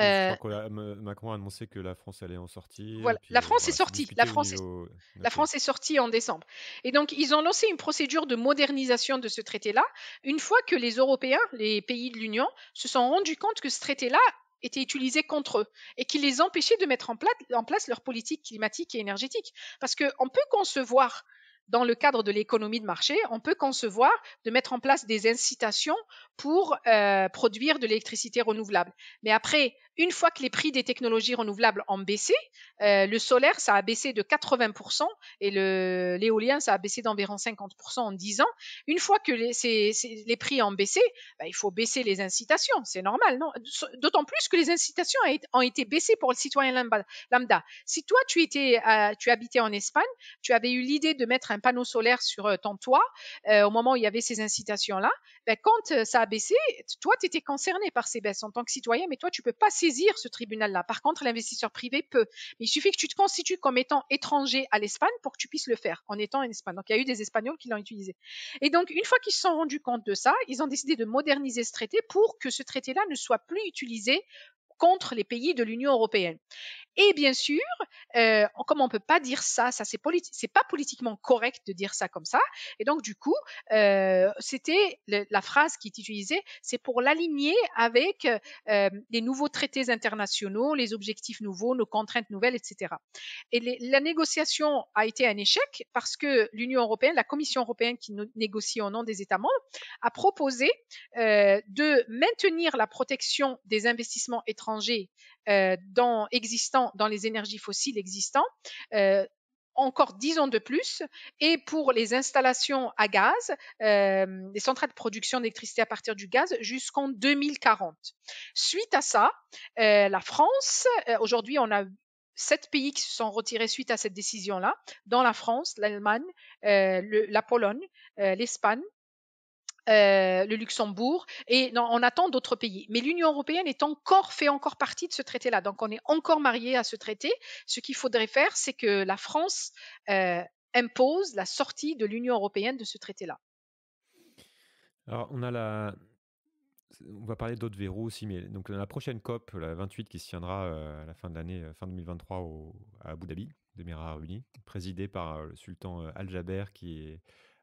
euh Macron a annoncé que la France allait en sortir. la France est sortie. La France, est, sortie en décembre. Et donc, ils ont lancé une procédure de modernisation de ce traité-là, une fois que les Européens, les pays de l'Union, se sont rendus compte que ce traité-là était utilisé contre eux et qui les empêchait de mettre en place, en place leur politique climatique et énergétique. Parce qu'on peut concevoir dans le cadre de l'économie de marché, on peut concevoir de mettre en place des incitations pour euh, produire de l'électricité renouvelable. Mais après, une fois que les prix des technologies renouvelables ont baissé, euh, le solaire, ça a baissé de 80% et l'éolien, ça a baissé d'environ 50% en 10 ans. Une fois que les, prix ont baissé, bah, il faut baisser les incitations, c'est normal, non D'autant plus que les incitations ont été baissées pour le citoyen lambda. Si toi, tu, étais, euh, tu habitais en Espagne, tu avais eu l'idée de mettre un panneau solaire sur ton toit au moment où il y avait ces incitations-là, bah, quand ça a baissé, toi, tu étais concerné par ces baisses en tant que citoyen, mais toi, tu peux pas saisir ce tribunal-là. Par contre, l'investisseur privé peut. Mais il suffit que tu te constitues comme étant étranger à l'Espagne pour que tu puisses le faire en étant en Espagne. Donc, il y a eu des Espagnols qui l'ont utilisé. Et donc, une fois qu'ils se sont rendus compte de ça, ils ont décidé de moderniser ce traité pour que ce traité-là ne soit plus utilisé contre les pays de l'Union européenne. Et bien sûr, euh, comme on ne peut pas dire ça, ça c'est pas politiquement correct de dire ça comme ça. Et donc du coup, euh, c'était la phrase qui est utilisée, c'est pour l'aligner avec euh, les nouveaux traités internationaux, les objectifs nouveaux, nos contraintes nouvelles, etc. Et la négociation a été un échec parce que l'Union européenne, la Commission européenne qui négocie au nom des États membres, a proposé de maintenir la protection des investissements étrangers étrangers euh, dans, existants dans les énergies fossiles existantes, euh, encore dix ans de plus. Et pour les installations à gaz, euh, les centrales de production d'électricité à partir du gaz, jusqu'en 2040. Suite à ça, la France, aujourd'hui, on a sept pays qui se sont retirés suite à cette décision-là, dans la France, l'Allemagne, la Pologne, l'Espagne, euh, le Luxembourg, et on attend d'autres pays. Mais l'Union européenne est encore, fait encore partie de ce traité-là. Donc on est encore marié à ce traité. Ce qu'il faudrait faire, c'est que la France euh, impose la sortie de l'Union européenne de ce traité-là. Alors on a la, on va parler d'autres verrous aussi, mais donc la prochaine COP, la 28, qui se tiendra euh, à la fin de l'année, fin 2023 au, à Abu Dhabi, des Unis, présidée par le sultan Al-Jaber, qui est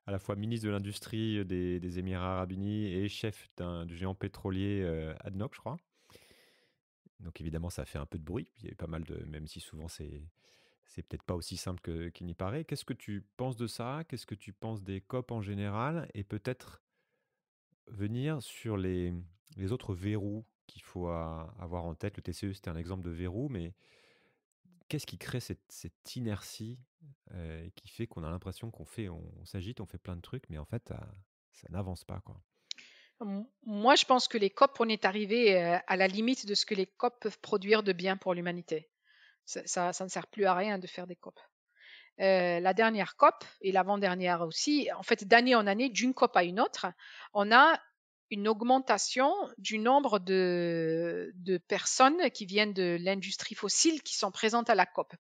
à la fois ministre de l'Industrie euh, des, Émirats Arabes Unis et chef du géant pétrolier euh, ADNOC, je crois. Donc évidemment, ça fait un peu de bruit. Il y a pas mal de, même si souvent c'est c'est peut-être pas aussi simple que, qu'il n'y paraît. Qu'est-ce que tu penses de ça Qu'est-ce que tu penses des COP en général Et peut-être venir sur les, les autres verrous qu'il faut avoir en tête. Le TCE, c'était un exemple de verrou, mais qu'est-ce qui crée cette, inertie qui fait qu'on a l'impression qu'on fait, on, s'agite, on fait plein de trucs, mais en fait, ça, n'avance pas, quoi. Moi, je pense que les COP, on est arrivé à la limite de ce que les COP peuvent produire de bien pour l'humanité. Ça, ne sert plus à rien de faire des COP. la dernière COP et l'avant-dernière aussi, en fait, d'année en année, d'une COP à une autre, on a une augmentation du nombre de, personnes qui viennent de l'industrie fossile qui sont présentes à la COP.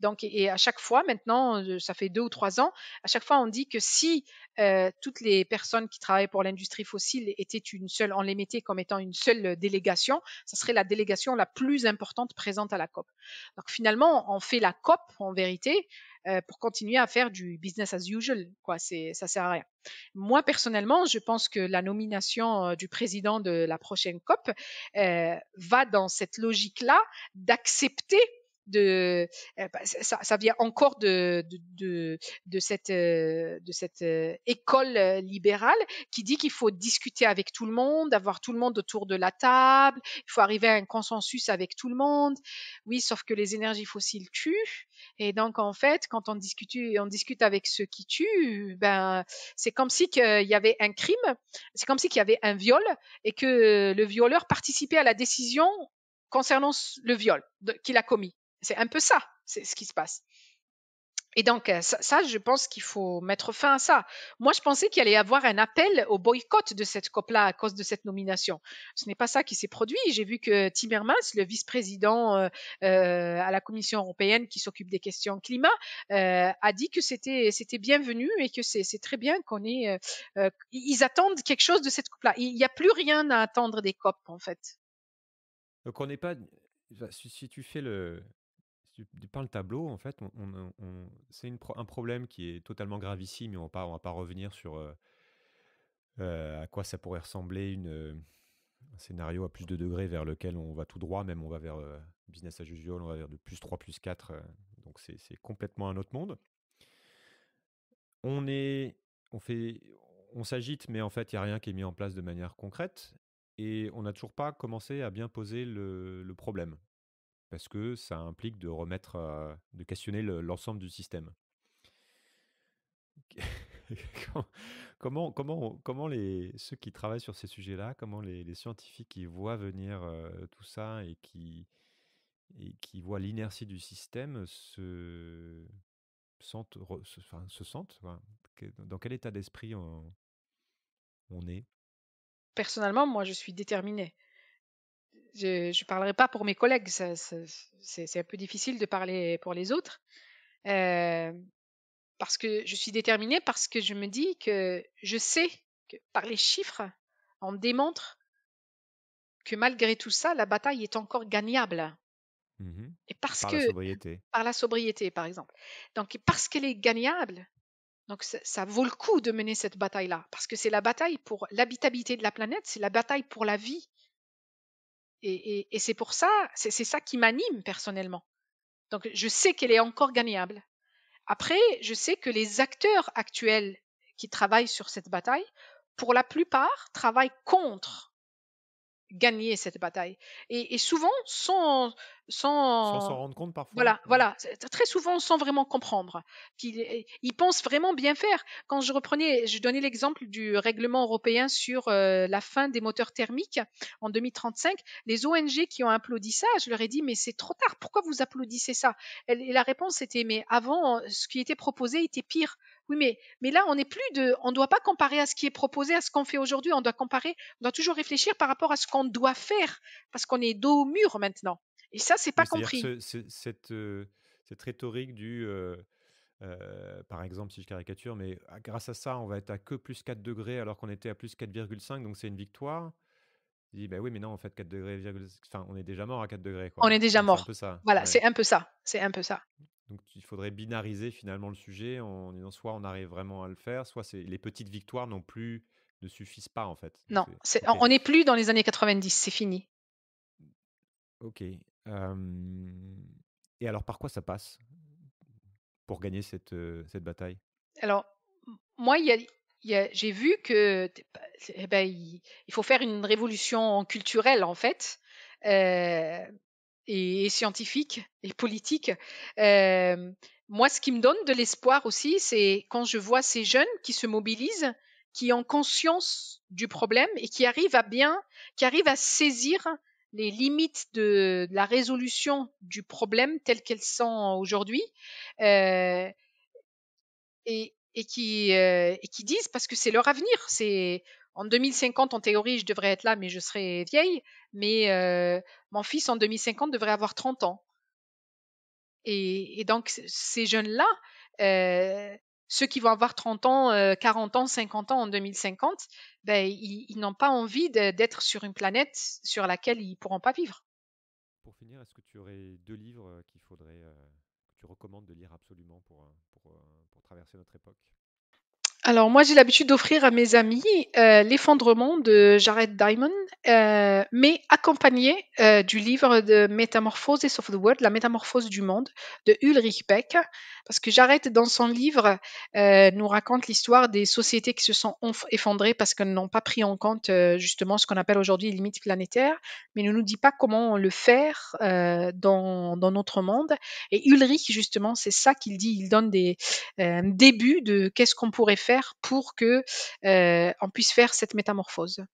Donc, et à chaque fois, maintenant, euh, ça fait deux ou trois ans, à chaque fois, on dit que si euh, toutes les personnes qui travaillent pour l'industrie fossile étaient une seule, on les mettait comme étant une seule délégation, ça serait la délégation la plus importante présente à la COP. Donc, finalement, on fait la COP, en vérité, euh, pour continuer à faire du business as usual. Quoi, c'est ça sert à rien. Moi personnellement, je pense que la nomination euh, du président de la prochaine COP euh, va dans cette logique-là d'accepter de eh ben, ça, ça, vient encore de de, de, de cette euh, de cette euh, école euh, libérale qui dit qu'il faut discuter avec tout le monde, avoir tout le monde autour de la table, il faut arriver à un consensus avec tout le monde. Oui, sauf que les énergies fossiles tuent et donc en fait, quand on discute on discute avec ceux qui tuent, ben c'est comme si qu'il y avait un crime, c'est comme si qu'il y avait un viol et que le violeur participait à la décision concernant le viol qu'il a commis. C'est un peu ça, c'est ce qui se passe. Et donc, euh, ça, je pense qu'il faut mettre fin à ça. Moi, je pensais qu'il allait y avoir un appel au boycott de cette COP-là à cause de cette nomination. Ce n'est pas ça qui s'est produit. J'ai vu que Timmermans, le vice-président euh, euh, à la Commission européenne qui s'occupe des questions climat, a dit que c'était c'était bienvenu et que c'est très bien qu'on ait. ils attendent quelque chose de cette COP-là. Il n'y a plus rien à attendre des COP, en fait. Donc, on n'est pas. Si tu fais le, par le tableau, en fait, c'est un problème qui est totalement gravissime, mais on ne va pas revenir sur euh, euh, à quoi ça pourrait ressembler euh, un scénario à plus de degrés vers lequel on va tout droit, même on va vers business as usual, on va vers de plus 3, plus 4, donc c'est complètement un autre monde. On est, fait, on s'agite, mais en fait, il n'y a rien qui est mis en place de manière concrète, et on n'a toujours pas commencé à bien poser le problème parce que ça implique de remettre, de questionner l'ensemble du système. comment, comment, comment les, ceux qui travaillent sur ces sujets-là, comment les, scientifiques qui voient venir tout ça et qui, et qui voient l'inertie du système se sentent, enfin, se sentent dans quel état d'esprit on, on est Personnellement, moi, je suis déterminé je ne parlerai pas pour mes collègues, c'est un peu difficile de parler pour les autres. Euh, parce que je suis déterminée, parce que je me dis que je sais que par les chiffres, on démontre que malgré tout ça, la bataille est encore gagnable. Mmh et parce par que la sobriété. par la sobriété, par exemple. Donc parce qu'elle est gagnable, donc ça, vaut le coup de mener cette bataille-là, parce que c'est la bataille pour l'habitabilité de la planète, c'est la bataille pour la vie, et, c'est pour ça, c'est ça qui m'anime personnellement. Donc je sais qu'elle est encore gagnable. Après, je sais que les acteurs actuels qui travaillent sur cette bataille, pour la plupart, travaillent contre gagner cette bataille. Et, souvent, sans, sans s'en rendre compte parfois. Voilà, voilà, très souvent sans vraiment comprendre. Qu'ils ils pensent vraiment bien faire. Quand je reprenais, je donnais l'exemple du règlement européen sur euh, la fin des moteurs thermiques en 2035. Les ONG qui ont applaudi ça, je leur ai dit mais c'est trop tard. Pourquoi vous applaudissez ça Et la réponse était mais avant, ce qui était proposé était pire. Oui, mais, là, on n'est plus de. On ne doit pas comparer à ce qui est proposé, à ce qu'on fait aujourd'hui. On doit comparer, on doit toujours réfléchir par rapport à ce qu'on doit faire, parce qu'on est dos au mur maintenant. Et ça, c'est pas compris. cette, euh, cette, rhétorique du. Euh, euh, par exemple, si je caricature, mais ah, grâce à ça, on va être à que plus 4 degrés alors qu'on était à plus 4,5, donc c'est une victoire. dit, ben oui, mais non, en fait, 4 degrés, enfin, on est déjà mort à 4 degrés. On est déjà mort. Voilà, c'est un peu ça. C'est un peu ça. Donc il faudrait binariser finalement le sujet en disant soit on arrive vraiment à le faire, soit c'est les petites victoires non plus ne suffisent pas en fait. Non, on n'est plus dans les années 90, c'est fini. Ok. Et alors par quoi ça passe pour gagner cette, cette bataille Alors moi, j'ai vu que bah, eh ben, faut faire une révolution culturelle en fait. Euh, et, et scientifique et politique. Euh, moi, ce qui me donne de l'espoir aussi, c'est quand je vois ces jeunes qui se mobilisent, qui ont conscience du problème et qui arrivent à bien, qui arrivent à saisir les limites de, la résolution du problème tel qu'elles sont aujourd'hui. Euh, et, et qui, euh, et qui disent parce que c'est leur avenir. C'est en 2050, en théorie, je devrais être là, mais je serai vieille. Mais euh, mon fils, en 2050, devrait avoir 30 ans. Et, donc, ces jeunes-là, euh, ceux qui vont avoir 30 ans, 40 euh, ans, 50 ans en 2050, ben, ils, n'ont pas envie d'être sur une planète sur laquelle ils ne pourront pas vivre. Pour finir, est-ce que tu aurais deux livres qu'il faudrait, que tu recommandes de lire absolument pour traverser notre époque alors moi j'ai l'habitude d'offrir à mes amis, euh, L'effondrement de Jared Diamond, euh, mais accompagné, euh, du livre de Metamorphosis of the World, La métamorphose du monde de Ulrich Beck. Parce que Jared dans son livre, nous raconte l'histoire des sociétés qui se sont effondrées parce qu'elles n'ont pas pris en compte, justement ce qu'on appelle aujourd'hui les limites planétaires, mais ne nous dit pas comment le faire, dans notre monde et Ulrich justement c'est ça qu'il dit, il donne des, débuts de qu'est-ce qu'on pourrait faire pour que on puisse faire cette métamorphose.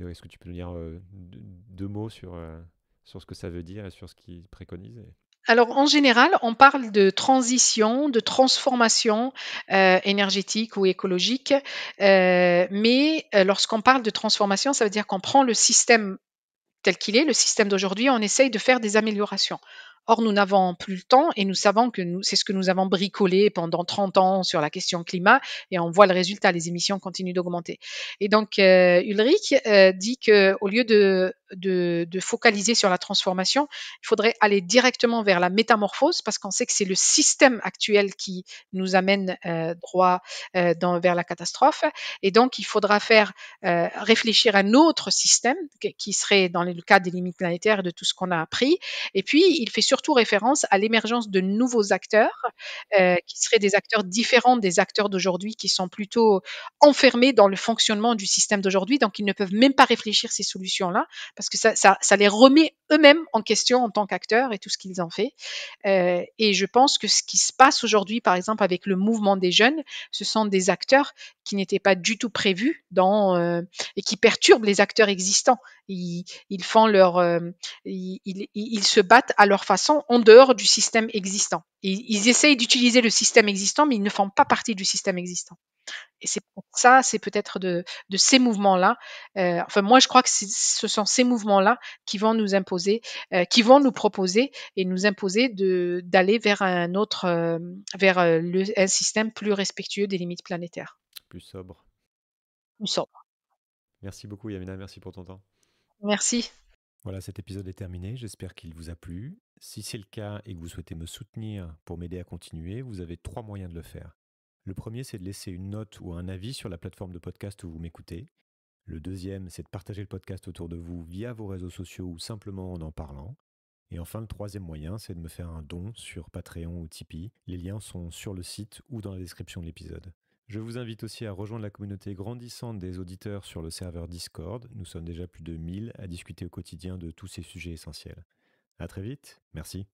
Est-ce que tu peux nous dire deux mots sur, sur ce que ça veut dire et sur ce qu'il préconise alors en général, on parle de transition, de transformation énergétique ou écologique, mais lorsqu'on parle de transformation, ça veut dire qu'on prend le système tel qu'il est, le système d'aujourd'hui, on essaye de faire des améliorations. Or, nous n'avons plus le temps et nous savons que c'est ce que nous avons bricolé pendant 30 ans sur la question climat et on voit le résultat, les émissions continuent d'augmenter. Et donc, euh, Ulrich euh, dit qu'au lieu de, de, focaliser sur la transformation, il faudrait aller directement vers la métamorphose parce qu'on sait que c'est le système actuel qui nous amène euh, droit dans, vers la catastrophe. Et donc, il faudra faire réfléchir à autre système qui serait dans le cadre des limites planétaires de tout ce qu'on a appris. Et puis, il fait surtout surtout référence à l'émergence de nouveaux acteurs, euh, qui seraient des acteurs différents des acteurs d'aujourd'hui, qui sont plutôt enfermés dans le fonctionnement du système d'aujourd'hui, donc ils ne peuvent même pas réfléchir ces solutions-là, parce que ça, les remet eux-mêmes en question en tant qu'acteurs et tout ce qu'ils ont fait. Euh, et je pense que ce qui se passe aujourd'hui, par exemple, avec le mouvement des jeunes, ce sont des acteurs qui n'étaient pas du tout prévus dans, euh, et qui perturbent les acteurs existants. Ils, font leur, ils se battent à leur façon en dehors du système existant. ils essayent d'utiliser le système existant, mais ils ne font pas partie du système existant. Et c'est pour ça, c'est peut-être de, ces mouvements-là. Euh, enfin, moi, je crois que ce sont ces mouvements-là qui vont nous imposer, euh, qui vont nous proposer et nous imposer d'aller vers un autre, euh, vers le, un système plus respectueux des limites planétaires. Plus sobre. Plus sobre. Merci beaucoup, Yamina. Merci pour ton temps. Merci. Voilà, cet épisode est terminé. J'espère qu'il vous a plu. Si c'est le cas et que vous souhaitez me soutenir pour m'aider à continuer, vous avez trois moyens de le faire. Le premier, c'est de laisser une note ou un avis sur la plateforme de podcast où vous m'écoutez. Le deuxième, c'est de partager le podcast autour de vous via vos réseaux sociaux ou simplement en en parlant. Et enfin, le troisième moyen, c'est de me faire un don sur Patreon ou Tipeee. Les liens sont sur le site ou dans la description de l'épisode. Je vous invite aussi à rejoindre la communauté grandissante des auditeurs sur le serveur Discord. Nous sommes déjà plus de 1000 à discuter au quotidien de tous ces sujets essentiels. À très vite, merci.